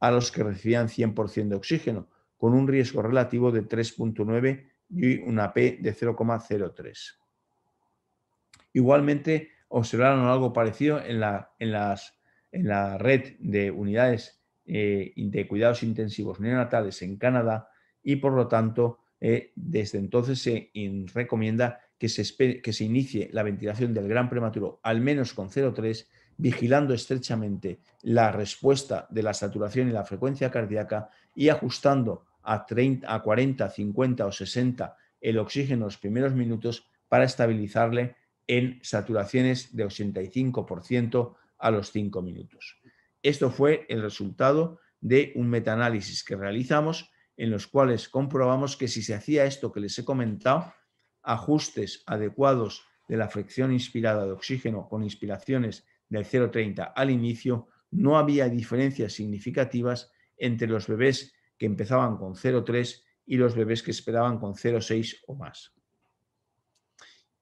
a los que recibían 100% de oxígeno, con un riesgo relativo de 3.9 y una P de 0,03. Igualmente, observaron algo parecido en la, en las, en la red de unidades eh, de cuidados intensivos neonatales en Canadá y por lo tanto eh, desde entonces se recomienda que se, que se inicie la ventilación del gran prematuro al menos con 0,3 vigilando estrechamente la respuesta de la saturación y la frecuencia cardíaca y ajustando a, 30, a 40, 50 o 60 el oxígeno en los primeros minutos para estabilizarle en saturaciones de 85% a los 5 minutos. Esto fue el resultado de un metaanálisis que realizamos en los cuales comprobamos que si se hacía esto que les he comentado, ajustes adecuados de la fricción inspirada de oxígeno con inspiraciones del 0,30 al inicio, no había diferencias significativas entre los bebés que empezaban con 0,3 y los bebés que esperaban con 0,6 o más.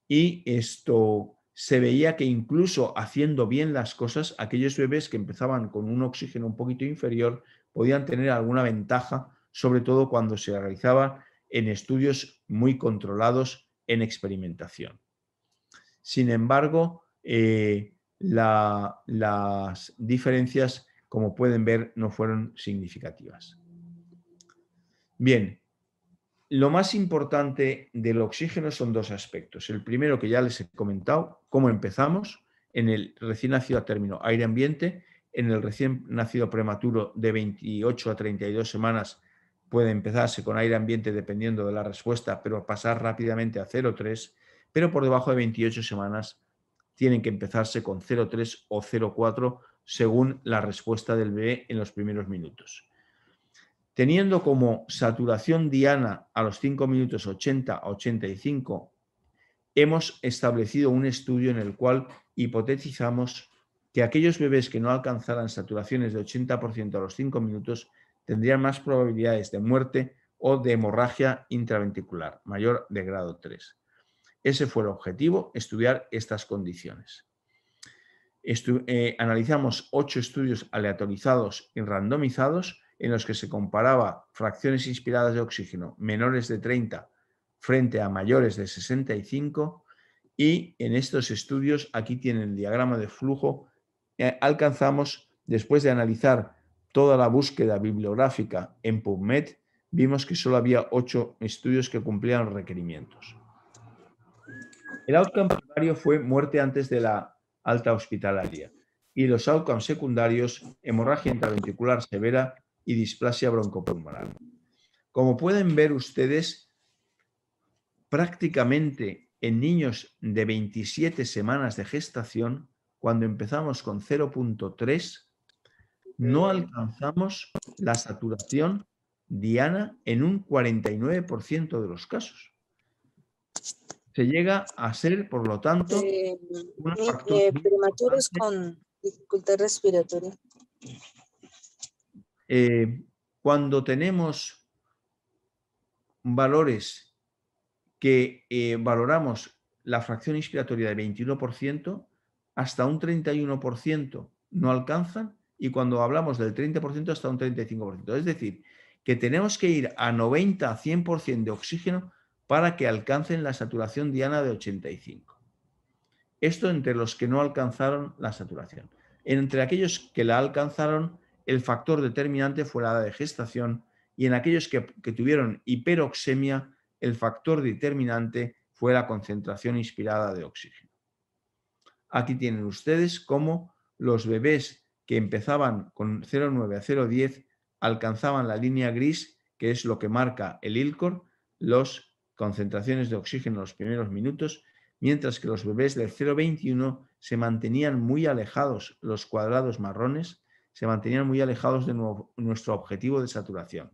Y esto se veía que incluso haciendo bien las cosas, aquellos bebés que empezaban con un oxígeno un poquito inferior podían tener alguna ventaja, sobre todo cuando se realizaba en estudios muy controlados en experimentación. Sin embargo, eh, las diferencias, como pueden ver, no fueron significativas. Bien, lo más importante del oxígeno son dos aspectos. El primero que ya les he comentado, cómo empezamos en el recién nacido a término aire-ambiente, en el recién nacido prematuro de 28 a 32 semanas puede empezarse con aire-ambiente dependiendo de la respuesta, pero pasar rápidamente a 0,3, pero por debajo de 28 semanas tienen que empezarse con 0,3 o 0,4 según la respuesta del bebé en los primeros minutos teniendo como saturación diana a los 5 minutos 80-85, hemos establecido un estudio en el cual hipotetizamos que aquellos bebés que no alcanzaran saturaciones de 80% a los 5 minutos tendrían más probabilidades de muerte o de hemorragia intraventricular, mayor de grado 3. Ese fue el objetivo, estudiar estas condiciones. Eh, analizamos ocho estudios aleatorizados y randomizados en los que se comparaba fracciones inspiradas de oxígeno menores de 30 frente a mayores de 65 y en estos estudios, aquí tienen el diagrama de flujo, eh, alcanzamos, después de analizar toda la búsqueda bibliográfica en PubMed, vimos que solo había ocho estudios que cumplían los requerimientos. El outcome primario fue muerte antes de la alta hospitalaria y los outcomes secundarios, hemorragia intraventricular severa y displasia broncopulmonar. Como pueden ver ustedes, prácticamente en niños de 27 semanas de gestación, cuando empezamos con 0.3, no mm. alcanzamos la saturación diana en un 49% de los casos. Se llega a ser, por lo tanto, eh, eh, prematuros con dificultad respiratoria. Eh, cuando tenemos valores que eh, valoramos la fracción inspiratoria de 21%, hasta un 31% no alcanzan y cuando hablamos del 30% hasta un 35%. Es decir, que tenemos que ir a 90, 100% de oxígeno para que alcancen la saturación diana de 85. Esto entre los que no alcanzaron la saturación. Entre aquellos que la alcanzaron, el factor determinante fue la edad de gestación y en aquellos que, que tuvieron hiperoxemia, el factor determinante fue la concentración inspirada de oxígeno. Aquí tienen ustedes cómo los bebés que empezaban con 0,9 a 0,10 alcanzaban la línea gris, que es lo que marca el ILCOR, las concentraciones de oxígeno en los primeros minutos, mientras que los bebés del 0,21 se mantenían muy alejados los cuadrados marrones se mantenían muy alejados de nuestro objetivo de saturación.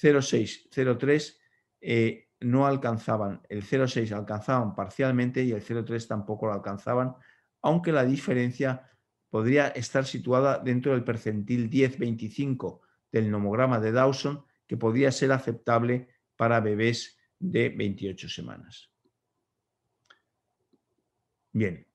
0,6, 0,3 eh, no alcanzaban, el 0,6 alcanzaban parcialmente y el 0,3 tampoco lo alcanzaban, aunque la diferencia podría estar situada dentro del percentil 10-25 del nomograma de Dawson, que podría ser aceptable para bebés de 28 semanas. Bien,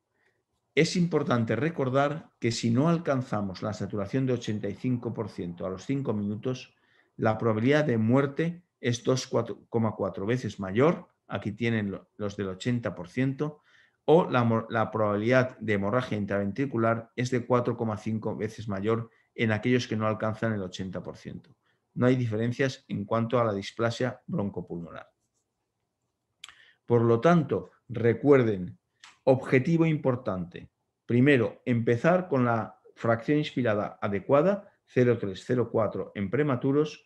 es importante recordar que si no alcanzamos la saturación de 85% a los 5 minutos, la probabilidad de muerte es 2,4 veces mayor, aquí tienen los del 80%, o la, la probabilidad de hemorragia intraventricular es de 4,5 veces mayor en aquellos que no alcanzan el 80%. No hay diferencias en cuanto a la displasia broncopulmonar. Por lo tanto, recuerden objetivo importante. Primero, empezar con la fracción inspirada adecuada, 0,3, 0,4 en prematuros,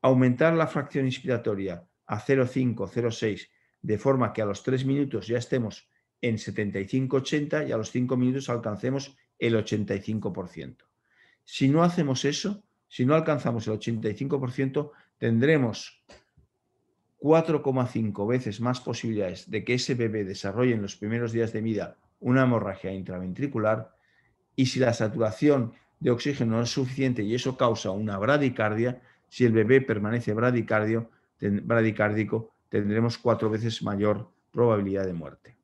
aumentar la fracción inspiratoria a 0,5, 0,6, de forma que a los 3 minutos ya estemos en 75-80 y a los 5 minutos alcancemos el 85%. Si no hacemos eso, si no alcanzamos el 85%, tendremos 4,5 veces más posibilidades de que ese bebé desarrolle en los primeros días de vida una hemorragia intraventricular y si la saturación de oxígeno no es suficiente y eso causa una bradicardia, si el bebé permanece bradicárdico, tendremos cuatro veces mayor probabilidad de muerte.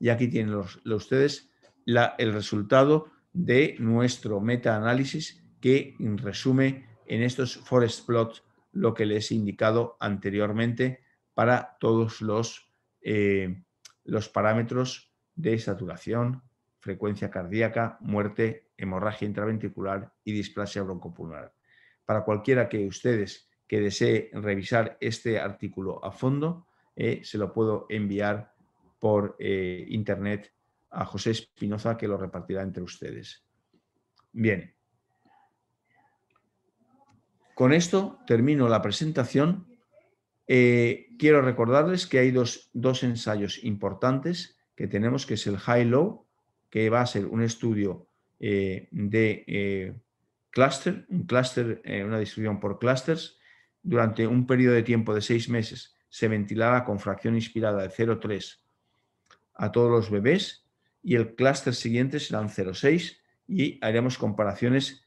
Y aquí tienen ustedes el resultado de nuestro metaanálisis que resume en estos forest plots lo que les he indicado anteriormente para todos los, eh, los parámetros de saturación, frecuencia cardíaca, muerte, hemorragia intraventricular y displasia broncopulmonar. Para cualquiera que ustedes que desee revisar este artículo a fondo, eh, se lo puedo enviar por eh, internet a José Espinoza que lo repartirá entre ustedes. Bien, con esto termino la presentación. Eh, quiero recordarles que hay dos, ensayos importantes que tenemos, que es el High-Low, que va a ser un estudio eh, de eh, cluster, un cluster, una distribución por clusters. Durante un periodo de tiempo de seis meses se ventilará con fracción inspirada de 0,3 a todos los bebés y el clúster siguiente serán 0,6 y haremos comparaciones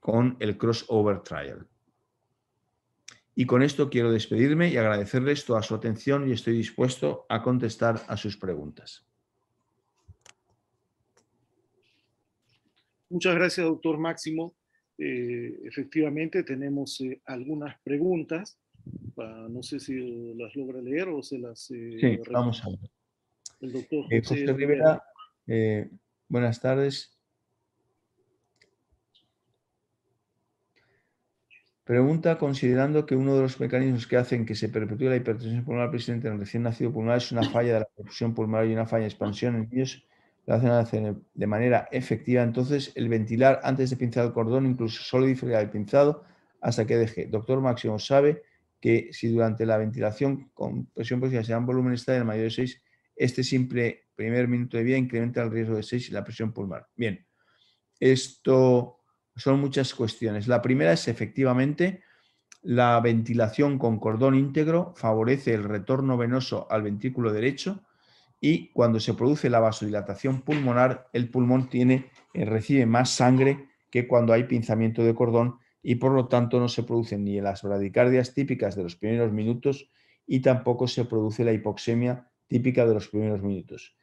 con el crossover trial. Y con esto quiero despedirme y agradecerles toda su atención y estoy dispuesto a contestar a sus preguntas. Muchas gracias, doctor Máximo. Eh, efectivamente, tenemos eh, algunas preguntas. Ah, no sé si las logra leer o se las... Eh, sí, vamos a ver. El doctor José Rivera, buenas tardes. Pregunta considerando que uno de los mecanismos que hacen que se perpetúe la hipertensión pulmonar presente en el recién nacido pulmonar es una falla de la perfusión pulmonar y una falla de expansión en ellos la hacen de manera efectiva, entonces el ventilar antes de pinzar el cordón incluso solo diferirá el pinzado hasta que deje. Doctor Máximo sabe que si durante la ventilación con presión positiva se dan volumen estable mayor de 6, este simple primer minuto de vida incrementa el riesgo de 6 y la presión pulmonar. Bien, esto son muchas cuestiones. La primera es efectivamente la ventilación con cordón íntegro favorece el retorno venoso al ventrículo derecho y cuando se produce la vasodilatación pulmonar, el pulmón tiene, eh, recibe más sangre que cuando hay pinzamiento de cordón y por lo tanto no se producen ni las bradicardias típicas de los primeros minutos y tampoco se produce la hipoxemia típica de los primeros minutos.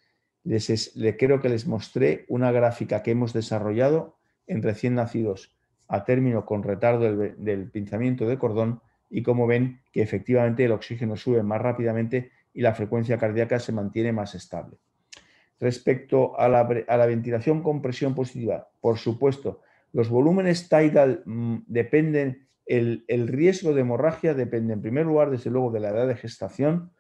Les creo que les mostré una gráfica que hemos desarrollado en recién nacidos a término con retardo del, pinzamiento de cordón y como ven que efectivamente el oxígeno sube más rápidamente y la frecuencia cardíaca se mantiene más estable. Respecto a la, ventilación con presión positiva, por supuesto, los volúmenes tidal mm, dependen, el, riesgo de hemorragia depende en primer lugar, desde luego, de la edad de gestación,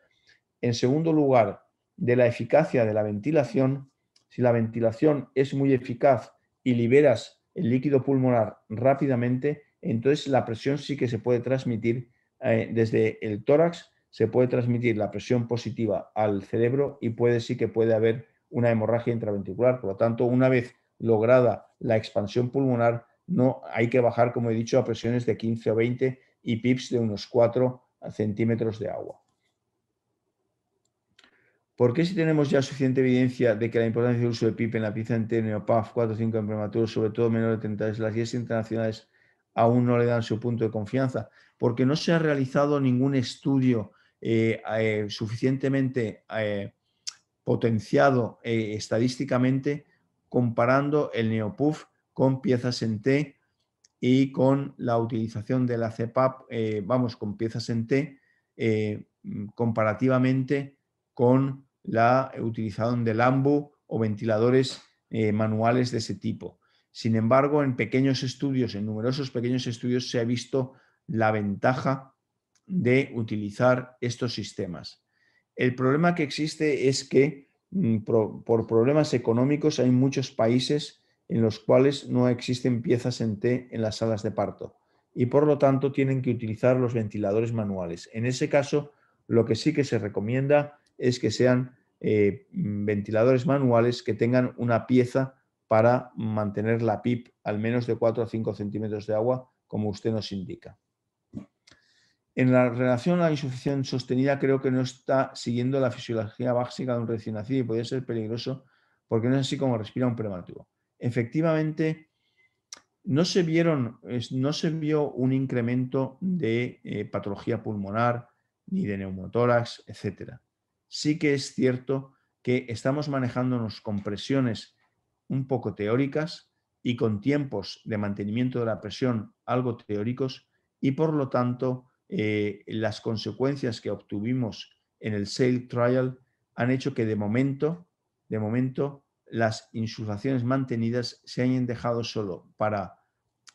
en segundo lugar, de la eficacia de la ventilación. Si la ventilación es muy eficaz y liberas el líquido pulmonar rápidamente, entonces la presión sí que se puede transmitir eh, desde el tórax, se puede transmitir la presión positiva al cerebro y puede sí que puede haber una hemorragia intraventricular. Por lo tanto, una vez lograda la expansión pulmonar, no hay que bajar, como he dicho, a presiones de 15 o 20 y pips de unos 4 centímetros de agua. ¿Por qué si tenemos ya suficiente evidencia de que la importancia del uso de PIP en la pieza T, Neopuff, 4 o 5 en prematuros, sobre todo menores de 30 las 10 internacionales aún no le dan su punto de confianza? Porque no se ha realizado ningún estudio eh, eh, suficientemente eh, potenciado estadísticamente comparando el Neopuf con piezas en T y con la utilización de la CEPAP, vamos, con piezas en T comparativamente con la eh, utilización del AMBU o ventiladores eh, manuales de ese tipo. Sin embargo, en pequeños estudios, en numerosos pequeños estudios, se ha visto la ventaja de utilizar estos sistemas. El problema que existe es que mm, por problemas económicos hay muchos países en los cuales no existen piezas en T en las salas de parto y por lo tanto tienen que utilizar los ventiladores manuales. En ese caso, lo que sí que se recomienda es que sean eh, ventiladores manuales que tengan una pieza para mantener la PIP al menos de 4 a 5 centímetros de agua, como usted nos indica. En la relación a la insuficiencia sostenida creo que no está siguiendo la fisiología básica de un recién nacido y podría ser peligroso porque no es así como respira un prematuro. Efectivamente, no se, vieron, no se vio un incremento de eh, patología pulmonar ni de neumotórax, etcétera sí que es cierto que estamos manejándonos con presiones un poco teóricas y con tiempos de mantenimiento de la presión algo teóricos y por lo tanto eh, las consecuencias que obtuvimos en el sale trial han hecho que de momento, de momento las insulaciones mantenidas se hayan dejado solo para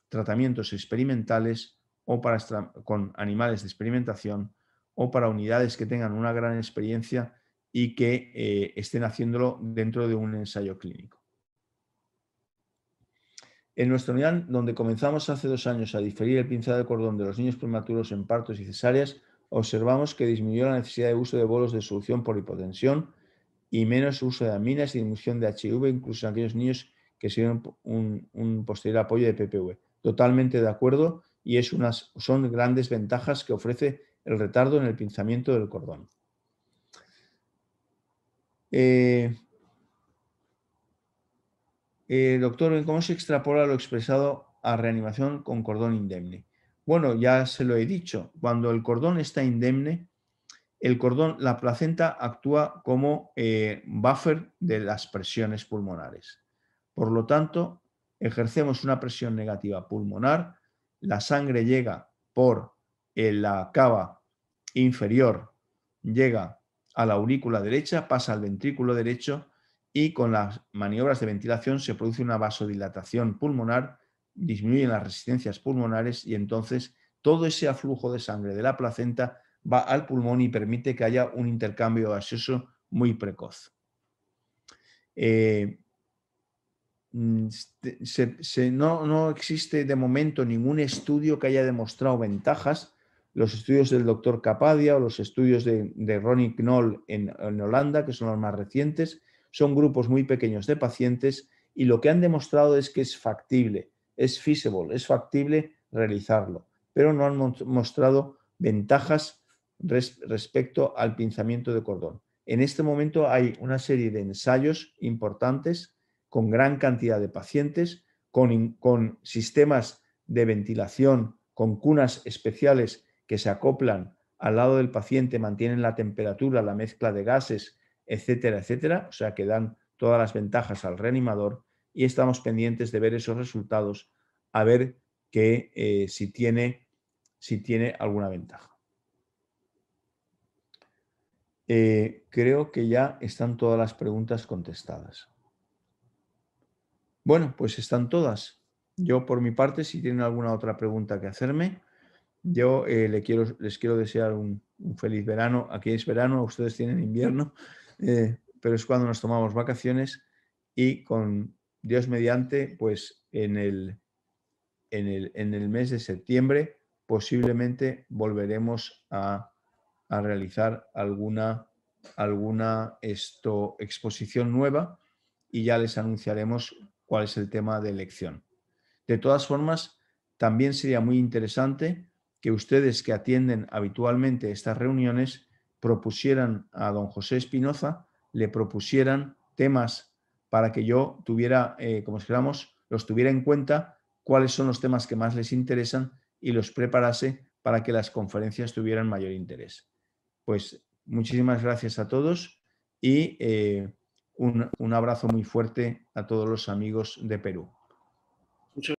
tratamientos experimentales o para con animales de experimentación o para unidades que tengan una gran experiencia y que eh, estén haciéndolo dentro de un ensayo clínico. En nuestra unidad, donde comenzamos hace dos años a diferir el pinzado de cordón de los niños prematuros en partos y cesáreas, observamos que disminuyó la necesidad de uso de bolos de solución por hipotensión y menos uso de aminas y disminución de HIV, incluso en aquellos niños que sirven un, un posterior apoyo de PPV. Totalmente de acuerdo y es unas, son grandes ventajas que ofrece el retardo en el pinzamiento del cordón. Eh, eh, doctor, ¿cómo se extrapola lo expresado a reanimación con cordón indemne? Bueno, ya se lo he dicho, cuando el cordón está indemne, el cordón, la placenta actúa como eh, buffer de las presiones pulmonares. Por lo tanto, ejercemos una presión negativa pulmonar, la sangre llega por la cava inferior, llega a la aurícula derecha, pasa al ventrículo derecho y con las maniobras de ventilación se produce una vasodilatación pulmonar, disminuyen las resistencias pulmonares y entonces todo ese aflujo de sangre de la placenta va al pulmón y permite que haya un intercambio gaseoso muy precoz. Eh, mm, este, no, no existe de momento ningún estudio que haya demostrado ventajas los estudios del doctor Capadia o los estudios de, Ronnie Knoll en, Holanda, que son los más recientes, son grupos muy pequeños de pacientes y lo que han demostrado es que es factible, es feasible, es factible realizarlo, pero no han mostrado ventajas respecto al pinzamiento de cordón. En este momento hay una serie de ensayos importantes con gran cantidad de pacientes, con, con sistemas de ventilación, con cunas especiales que se acoplan al lado del paciente, mantienen la temperatura, la mezcla de gases, etcétera, etcétera, o sea que dan todas las ventajas al reanimador y estamos pendientes de ver esos resultados a ver que, eh, si, tiene, si tiene alguna ventaja. Eh, creo que ya están todas las preguntas contestadas. Bueno, pues están todas. Yo por mi parte, si tienen alguna otra pregunta que hacerme, yo eh, quiero, les quiero desear un, feliz verano. Aquí es verano, ustedes tienen invierno, eh, pero es cuando nos tomamos vacaciones y con Dios mediante, pues en el, en el, mes de septiembre posiblemente volveremos a, realizar alguna, alguna esto, exposición nueva y ya les anunciaremos cuál es el tema de elección. De todas formas, también sería muy interesante que ustedes que atienden habitualmente estas reuniones propusieran a don José Espinoza, le propusieran temas para que yo tuviera, eh, como esperamos, los tuviera en cuenta, cuáles son los temas que más les interesan y los preparase para que las conferencias tuvieran mayor interés. Pues muchísimas gracias a todos y eh, un abrazo muy fuerte a todos los amigos de Perú.